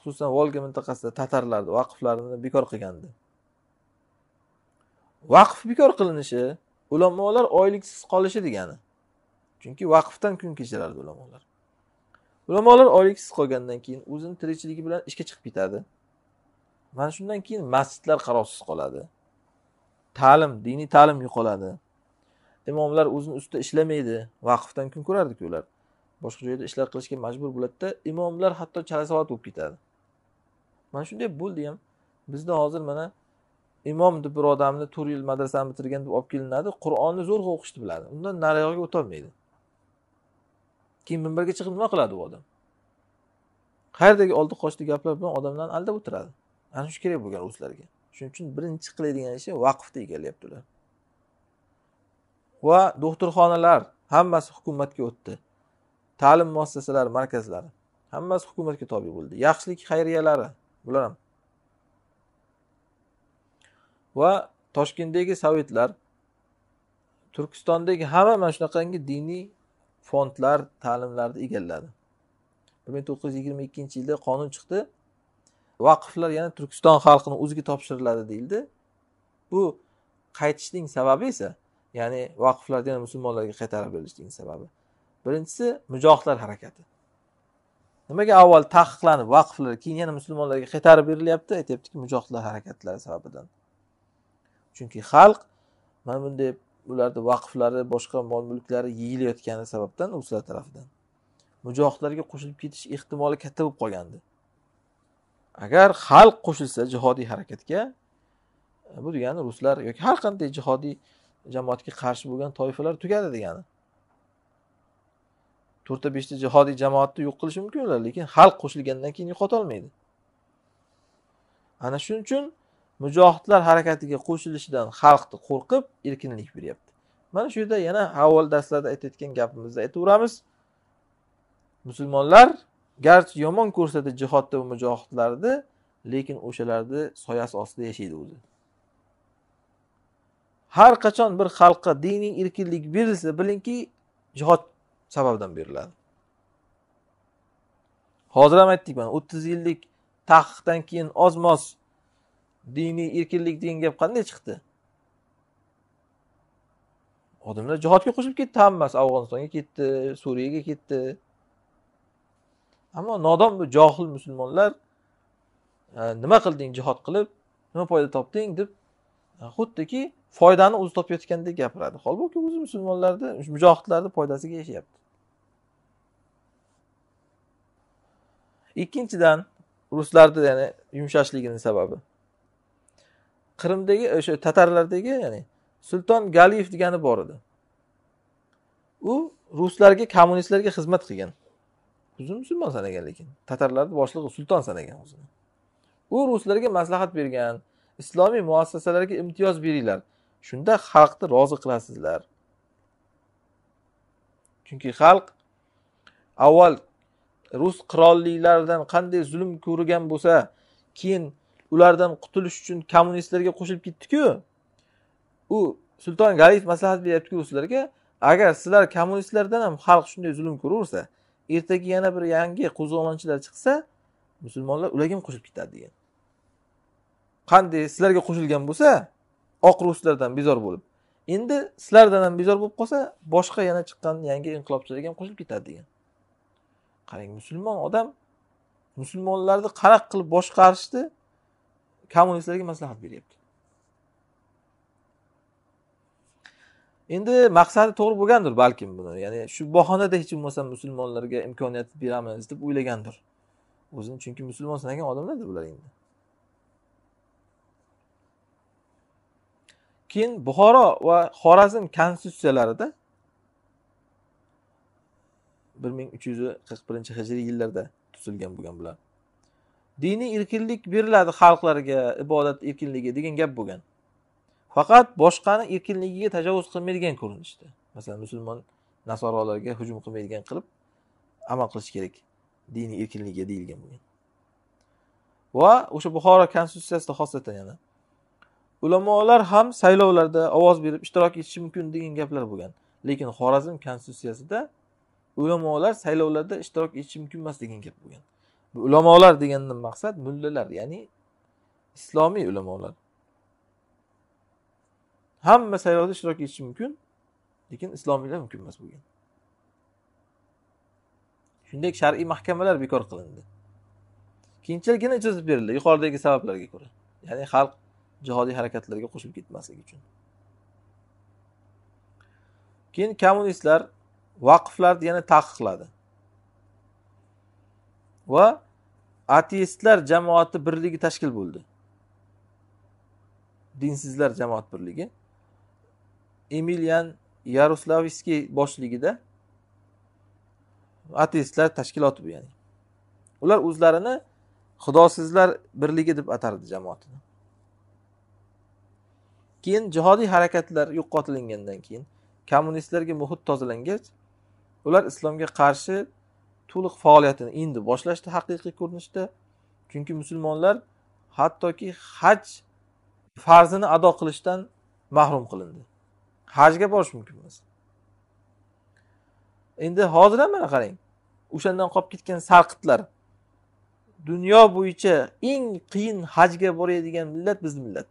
xususan volga mintaqasida tatarlarni vaqflarini bekor qilgandi vaqf bekor qilinishi ulamolar oyliksiz qolishi degani chunki vaqfdan kun kechirardi ulamolar ulamolar oyliksiz qolgandan keyin o'zini tirikchiligi bilan ishga chiqib ketadi mana shundan keyin masjidlar qarovsiz qoladi ta'lim diniy ta'lim yo'qoladi imomlar o'zini ustida ishlamaydi vaqfdan kun ko'rardiku ular boshqa joyda ishlar qilishga majbur bo'ladida imomlar hatto chalasovat bo'lib ketadi mana shunday bo'ldi ham bizda hozir mana imom deb bir odamni to'rt yil madrasani bitirgan deb olib kelinadi qur'onni zo'rg'a o'qishni biladi undan nariyog'iga o'tolmaydi keyin minbarga chiqib nima qiladi u odam qayerdagi oldi qochdi gaplar bilan odamlarni aldab o'tiradi ana shu kerak bo'lgan o'zlariga shuning uchun birinchi qiladigan ishi vaqfni egallayapti ular va do'xtirxonalar hammasi hukumatga o'tdi ta'lim muassasalari markazlari hammasi hukumatga tobe bo'ldi yaxshilik xayriyalari bular ham va toshkentdagi sovetlar turkistondagi hamma mana shunaqangi diniy fondlar ta'limlarni egalladi bir ming to'qqiz yuz yigirma ikkinchi yilda qonun chiqdi vaqflar yana turkiston xalqini o'ziga topshiriladi deyildi bu qaytishning sababi esa ya'ni vaqflarni yana musulmonlarga qaytarib berilishligini sababi birinchisi mujohidlar harakati nimaga avval taqiqlanib vaqflar keyin yana musulmonlarga qaytarib berilyapti aytyaptiki mujohidlar harakatlari sababidan chunki xalq mana bunday ularni vaqflari boshqa mol mulklari yeyilayotgani sababdan ruslar tarafidan mujohidlarga qo'shilib ketish ehtimoli katta bo'lib qolgandi agar xalq qo'shilsa jihodiy harakatga e, bu degani ruslar yoki har qanday jihodiy jamoatga qarshi bo'lgan toifalar tugadi degani to'rtta beshta jihodiy jamoatni yo'q qilish mumkin ular lekin xalq qo'shilgandan keyin yo'qotolmaydi ana shuning uchun mujohidlar harakatiga qo'shilishidan xalqni qo'rqib erkinlik beryapti mana shu yerda yana avval darslarda aytayotgan gapimizni aytaveramiz musulmonlar garchi yomon ko'rsatdi jihodda mujohidlarni lekin o'shalarni soyasi ostida yashaydi o'zi har qachon bir xalqqa diniy erkinlik berilsa bilingki jihod sababdan beriladi hozir ham aytdik mana o'ttiz yillik taqiqdan keyin oz moz diniy erkinlik degan gap qanday chiqdi odamlar jihodga qo'shilib ketdi hammasi afg'onistonga ketdi suriyaga ketdi ammo nodon bu johil musulmonlar e, nima qilding jihod qilib nima foyda topding deb e, xuddiki foydani o'zi topayotgandek gapiradi holbuki o'zi musulmonlarni mujohidlarni foydasiga yashayapti ikkinchidan ruslarni ya'ni yumshashligini sababi qrimdagi o'sha tatarlardagi ya'ni sulton galiyev degani bor edi u ruslarga kommunistlarga xizmat qilgan o'zi musulmon sanagan lekin tatarlarni boshlig'i sulton sanagan o'zini u ruslarga maslahat bergan islomiy muassasalarga imtiyoz beringlar shunda xalqni rozi qilasizlar chunki xalq avval rus qirolliklaridan qanday zulm ko'rgan bo'lsa keyin ulardan qutulish uchun kommunistlarga qo'shilib ketdiku u sulton galiyev maslahat beryaptiku sizlarga agar sizlar kommunistlardan ham xalq shunday zulm ko'raversa ertaga yana bir yangi qo'zg'olonchilar chiqsa musulmonlar ularga ham qo'shilib ketadi degan qanday sizlarga qo'shilgan bo'lsa oq ruslardan bezor bo'lib endi sizlardan ham bezor bo'lib qolsa boshqa yana chiqqan yangi inqilobchilarga ham qo'shilib ketadi degan qarang musulmon odam musulmonlarni qaraq qilib boshqarishni kommunistlarga maslahat beryapti endi maqsadi to'g'ri bo'lgandir balkim buni ya'ni shu bahonada hech bo'lmasa musulmonlarga imkoniyat beramiz deb o'ylagandir o'zini chunki musulmon sanagan odamlarda bular endi keyin buxoro va xorazm konstitutsiyalarida bir ming uch yuz qirq birinchi hijriy yillarda tuzilgan bo'lgan bular diniy erkinlik beriladi xalqlarga ibodat erkinligi degan gap bo'lgan faqat boshqani erkinligiga tajovuz qilmaydigan ko'rinishda masalan musulmon nasorolarga hujum qilmaydigan qilib amal qilish kerak diniy erkinligiga deyilgan bo'lgan va o'sha buxoro konstitutsiyasida xosatan yana ulamolar ham saylovlarda ovoz berib ishtirok etishi mumkin degan gaplar bo'lgan lekin xorazm konstitutsiyasida ulamolar saylovlarda ishtirok etishi mumkin emas degan gap bo'lgan bu ulamolar degandan maqsad mullalar ya'ni islomiy ulamolar hamma saylovda ishtirok etishi mumkin lekin islomiylar mumkin emas bo'lgan shuningdek shar'iy mahkamalar bekor qilindi keyinchalik yana cho'zib berildi yuqoridagi sabablarga ko'ra ya'ni xalq jihodiy harakatlarga qo'shilib ketmaslik uchun keyin kommunistlar vaqflarni yana taqiqladi va ateistlar jamoati birligi tashkil bo'ldi dinsizlar jamoat birligi emilian yaroslavskiy boshligida ateistlar tashkiloti bu ya'ni ular o'zlarini xudosizlar birligi deb atardi jamoatini keyin jihodiy harakatlar yo'qotilingandan keyin kommunistlarga muhit tozalangach ular islomga qarshi to'liq faoliyatini endi boshlashdi haqiqiy ko'rinishda chunki musulmonlar hattoki haj farzini ado qilishdan mahrum qilindi hajga borish mumkin emas endi hozir ham mana qarang o'shandan qolib ketgan sarqitlar dunyo bo'yicha eng qiyin hajga boradigan millat bizni millat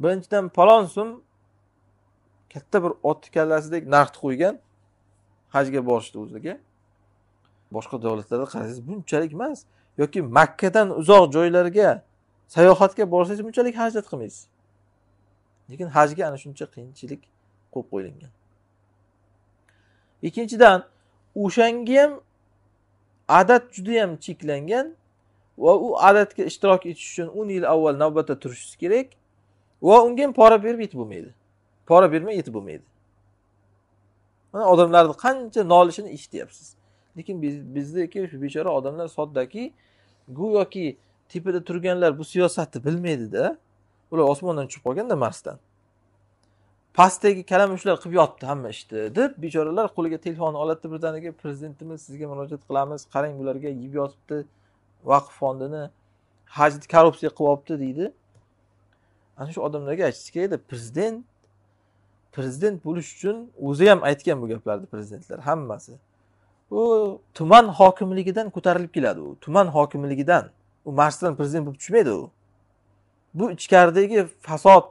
birinchidan palon so'm katta bir otni kallasidek narxni qo'ygan hajga borishni o'ziga boshqa davlatlarda qarasangiz bunchalik emas yoki makkadan uzoq joylarga sayohatga borsangiz bunchalik hajat qilmaysiz lekin hajga ana shuncha qiyinchilik qo'yib qo'yilgan ikkinchidan o'shanga ham adat judayam cheklangan va u adatga ishtirok etish uchun o'n yil avval navbatda turishingiz kerak va unga ham pora berib yetib bo'lmaydi pora bermay yetib bo'lmaydi mana odamlarni qancha nolishini eshityapsiz lekin bizniki shu bechora odamlar soddaki go'yoki tepada turganlar bu siyosatni bilmaydida ular osmondan tushib qolganda marsdan pastdagi kalamushlar qilib yotibdi hamma ishni deb bechoralar qo'liga telefonni oladida birdaniga prezidentimiz sizga murojaat qilamiz qarang bularga yeb yotibdi vaqf fondini hajni korrupsiya qilib olibdi deydi ana shu odamlarga aytishimiz kerakda prezident prezident bo'lish uchun o'zi ham aytgan bu gaplarni prezidentlar hammasi u tuman hokimligidan ko'tarilib keladi u tuman hokimligidan u marsdan prezident bo'lib tushmaydi u bu ichkaridagi fasod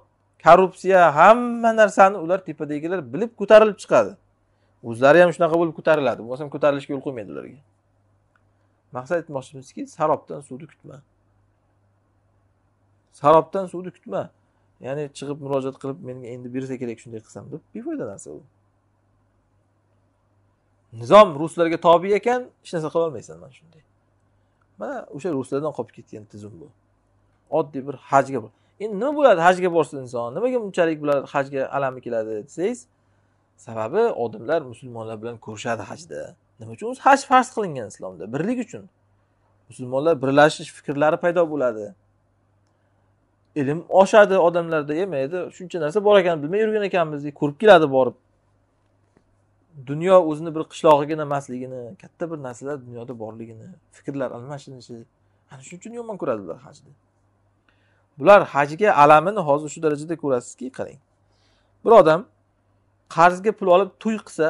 korrupsiya hamma narsani ular tepadagilar bilib ko'tarilib chiqadi o'zlari ham shunaqa bo'lib ko'tariladi bo'lmasam ko'tarilishga yo'l qo'ymaydi ularga maqsad aytmoqchimizki sarobdan suvni kutma sarobdan suvni kutma ya'ni chiqib murojaat qilib menga endi bersa kerak shunday qilsam deb befoyda narsa u nizom ruslarga tobe ekan hech narsa qilolmaysan mana shunday mana o'sha ruslardan qolib ketgan tizim bu oddiy bir hajga endi nima bo'ladi hajga borsa inson nimaga bunchalik bular hajga alami keladi desangiz sababi odamlar musulmonlar bilan ko'rishadi hajda nima uchun haj farz qilingan islomda birlik uchun musulmonlar birlashish fikrlari paydo bo'ladi ilm oshadi odamlarda emaydi shuncha narsa bor ekanini bilmay yurgan ekanmiz ko'rib keladi borib dunyo o'zini bir qishlog'igina emasligini katta bir narsalar dunyoda borligini fikrlar almashinishi ana shuning uchun yomon ko'radilar hajni bular hajga alamini hozir shu darajada ko'rasizki qarang bir odam qarzga pul olib to'y qilsa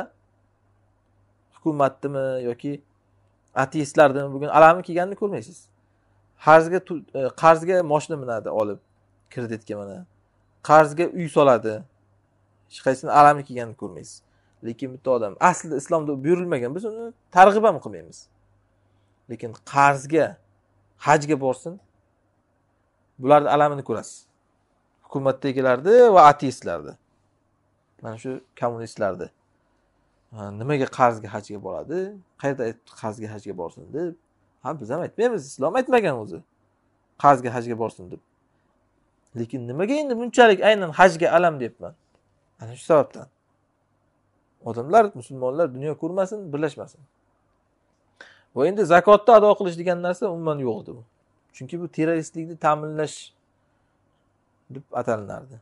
hukumatnimi yoki ateistlardimi bugun alami kelganini ko'rmaysiz qarzga e, qarzga moshina minadi olib kreditga mana qarzga uy soladi hech qaysini alami kelganini ko'rmaysiz lekin bitta odam aslida islomda buyurilmagan biz uni targ'ib ham qilmaymiz lekin qarzga hajga borsin bularni alamini ko'rasiz hukumatdagilarni va ateistlarni mana shu kommunistlarni nimaga qarzga hajga boradi qayerda qarzga hajga borsin deb ha biz ham aytmaymiz islom aytmagan o'zi qarzga hajga borsin deb lekin nimaga endi bunchalik aynan hajga alam deyapman ana shu sababdan odamlar musulmonlar dunyo ko'rmasin birlashmasin va endi zakotni ado qilish degan narsa umuman yo'q edi bu chunki bu terroristlikni ta'minlash deb atalinardi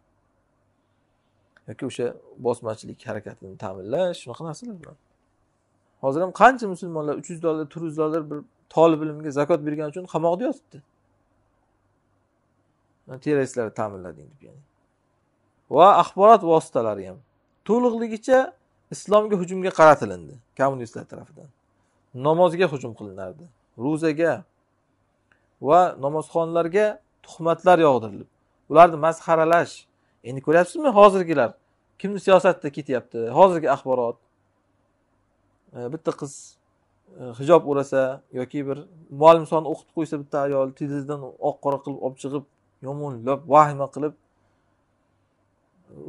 yoki o'sha bosmachilik harakatini ta'minlash shunaqa narsalar bilan hozir ham qancha musulmonlar uch yuz dollar to'rt yuz dollar bir tolib ilmga zakot bergani uchun qamoqda yotibdi teri ta'minlading deb ya'ni va axborot vositalari ham to'liqligicha islomga hujumga qaratilindi kommunistlar tarafidan namozga hujum qilinardi ro'zaga va namozxonlarga tuhmatlar yog'dirilib ularni masxaralash endi ko'ryapsizmi hozirgilar kimni siyosatda ketyapti hozirgi axborot e, bitta qiz e, hijob o'rasa yoki bir soni o'qitib qo'ysa bitta ayol tezizdan oq qora qilib olib chiqib yomonlab vahima qilib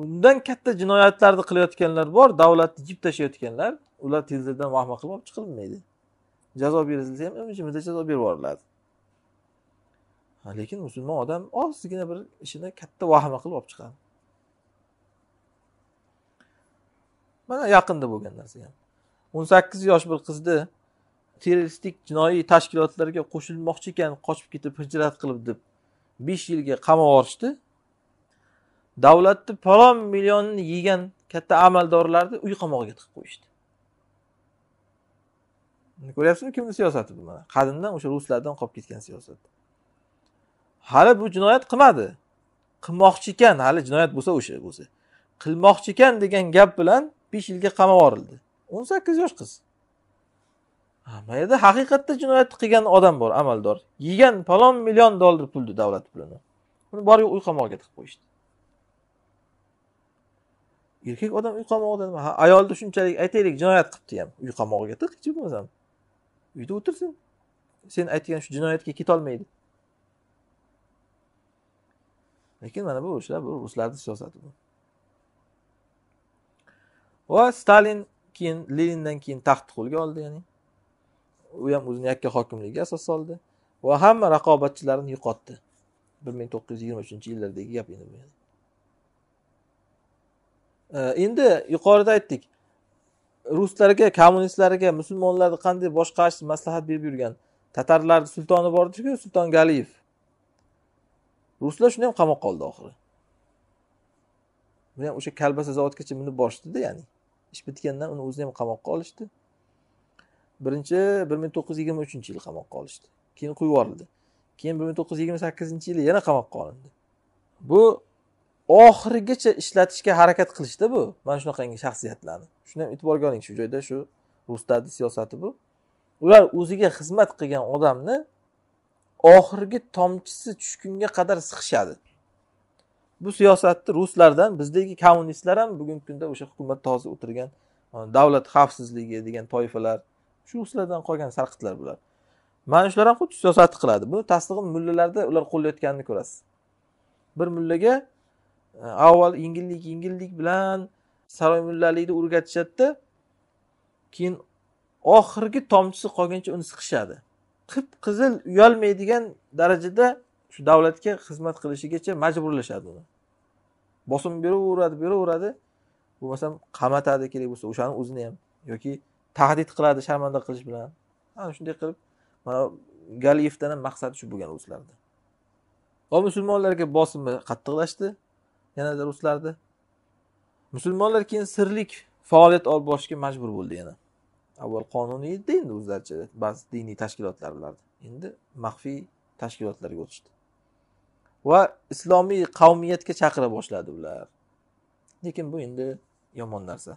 undan katta jinoyatlarni qilayotganlar bor davlatni yeb tashlayotganlar ular tezlikdan vahima qilib olib chiqilmaydi jazo berilsa ham jimida jazo berib yuboriladi lekin musulmon odam ozgina bir ishini katta vahima qilib olib chiqadi mana yaqinda bo'lgan narsa ham o'n sakkiz yosh bir qizni terroristik jinoiy tashkilotlarga qo'shilmoqchi ekan qochib ketib hijrat qilib deb besh yilga qamab yuborishdi davlatni palon millionni yegan katta amaldorlarni uy qamog'iga tiqib qo'yishdi ko'ryapsizmi kimni siyosati bu mana qadimdan o'sha ruslardan qolib ketgan siyosat hali bu jinoyat qilmadi qilmoqchi ekan hali jinoyat bo'lsa o'sha bo'lsa qilmoqchi ekan degan gap bilan besh yilga qamab yuborildi o'n sakkiz yosh qiz mayda haqiqatda jinoyatni qilgan odam bor amaldor yegan palon million dollar pulni davlat pulini uni bor yo'q uy qamog'iga tiqib qo'yishdi erkak odam uy qamog'ida nima ayolni shunchalik aytaylik jinoyat qilibdi ham uy qamog'iga tiqchi bo'lmasam uyda o'tirsin sen aytgan shu jinoyatga ketolmaydi lekin mana bu o'sha bu ruslarni siyosati bu va stalin keyin lenindan keyin taxtni qo'lga oldi ya'ni u ham o'zini yakka hokimligiga asos soldi va hamma raqobatchilarini yo'qotdi bir ming to'qqiz yuz yigirma uchinchi yillardagi gap endi bu endi yuqorida aytdik ruslarga kommunistlarga musulmonlarni qanday boshqarish maslahat berib yurgan tatarlarni sultoni bor ediku sulton galiyev ruslar shuni ham qamoqqa oldi oxiri buni ham o'sha kalbasa zavodgacha minib borishdida ya'ni ish bitgandan uni o'zini ham qamoqqa olishdi birinchi bir ming to'qqiz yuz yigirma uchinchi yil qamoqqa olishdi keyin qo'yib yuborildi keyin bir ming to'qqiz yuz yigirma sakkizinchi yili yana qamoqqa olindi bu oxirigacha ishlatishga harakat qilishda bu mana shunaqangi shaxsiyatlarni shuni ham e'tiborga oling shu joyda shu ruslarni siyosati bu ular o'ziga xizmat qilgan odamni oxirgi tomchisi tushgunga qadar siqishadi bu siyosatni ruslardan bizdagi kommunistlar ham bugungi kunda o'sha hukumatda hozir o'tirgan davlat xavfsizligi degan toifalar shu usullardan qolgan sarqitlar bular mana shular ham xuddi siyosat qiladi buni tasdig'ini mullalarda ular qo'llayotganini ko'rasiz bir mullaga e, avval yengillik yengillik bilan saroy mullalikni o'rgatishadida keyin oxirgi tomchisi qolguncha uni siqishadi qip qizil uyalmaydigan darajada shu davlatga xizmat qilishigacha majburlashadi uni bosim beraveradi beraveradi bo'lmasam qamatadi kerak bo'lsa o'shani o'zini ham yoki tahdid qiladi sharmanda qilish bilan ana shunday qilib mana galiyevdan ham maqsadi shu bo'lgan ruslarni va musulmonlarga bosimi qattiqlashdi yanada ruslarni musulmonlar keyin sirlik faoliyat olib borishga majbur bo'ldi yana avval qonuniy edi endi o'zlaricha ba'zi diniy tashkilotlar bilardi endi maxfiy tashkilotlarga o'tishdi va islomiy qavmiyatga chaqira boshladi ular lekin bu endi yomon narsa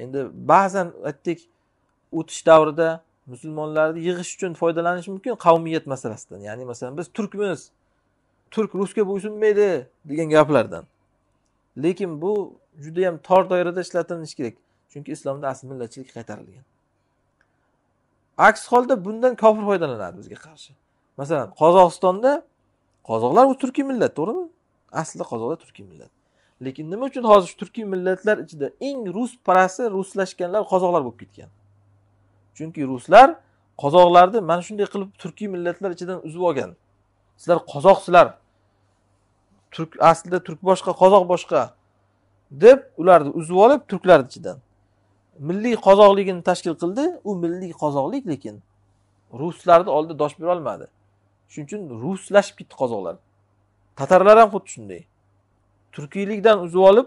endi ba'zan aytdik o'tish davrida musulmonlarni yig'ish uchun foydalanish mumkin qavmiyat masalasidan ya'ni masalan biz turkmiz turk rusga bo'ysunmaydi degan gaplardan lekin bu judayam tor doirada ishlatilishi kerak chunki islomda asl millatchilik qaytarilgan aks holda bundan kofir foydalanadi bizga qarshi masalan qozog'istonda qozoqlar u turkiy millat to'g'rimi aslida qozoqlar turkiy millat lekin nima uchun hozir shu turkiy millatlar ichida eng rus parasi ruslashganlar qozoqlar bo'lib ketgan chunki ruslar qozoqlarni mana shunday qilib turkiy millatlar ichidan uzib olgan sizlar qozoqsizlar turk aslida turk boshqa qozoq boshqa deb ularni uzib olib turklarni ichidan milliy qozoqligini tashkil qildi u milliy qozoqlik lekin ruslarni oldida dosh berolmadi shuning uchun ruslashib ketdi qozoqlar tatarlar ham xuddi shunday turkiylikdan uzib olib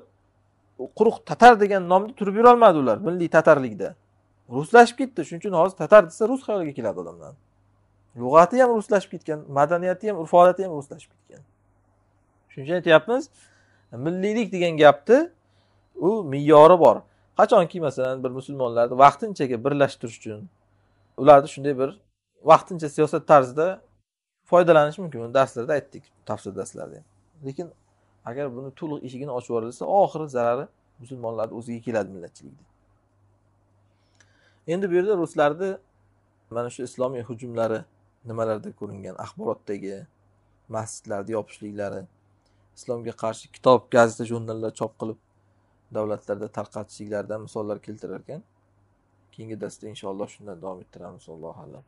quruq tatar degan nomni turib yurolmadi ular milliy tatarlikda ruslashib ketdi shuning uchun hozir tatar desa rus xayoliga keladi odamlar lug'ati ham ruslashib ketgan madaniyati ham urf odati ham ruslashib ketgan shuning uchun aytyapmiz milliylik degan gapni u me'yori bor qachonki masalan bir musulmonlarni vaqtinchaga birlashtirish uchun ularni shunday bir vaqtincha siyosat tarzida foydalanish mumkin darslarda aytdik tafsir darslarida lekin agar buni to'liq eshigini ochib yuborilsa oxiri zarari musulmonlarni o'ziga keladi millatchilikni endi bu yerda ruslarni mana shu islomiy hujumlari nimalarda ko'ringan axborotdagi masjidlarni yopishliklari islomga qarshi kitob gazeta jurnallar chop qilib davlatlarda tarqatishliklaridan misollar keltirar ekan keyingi darsda inshaalloh shundan davom ettiramiz allohu alam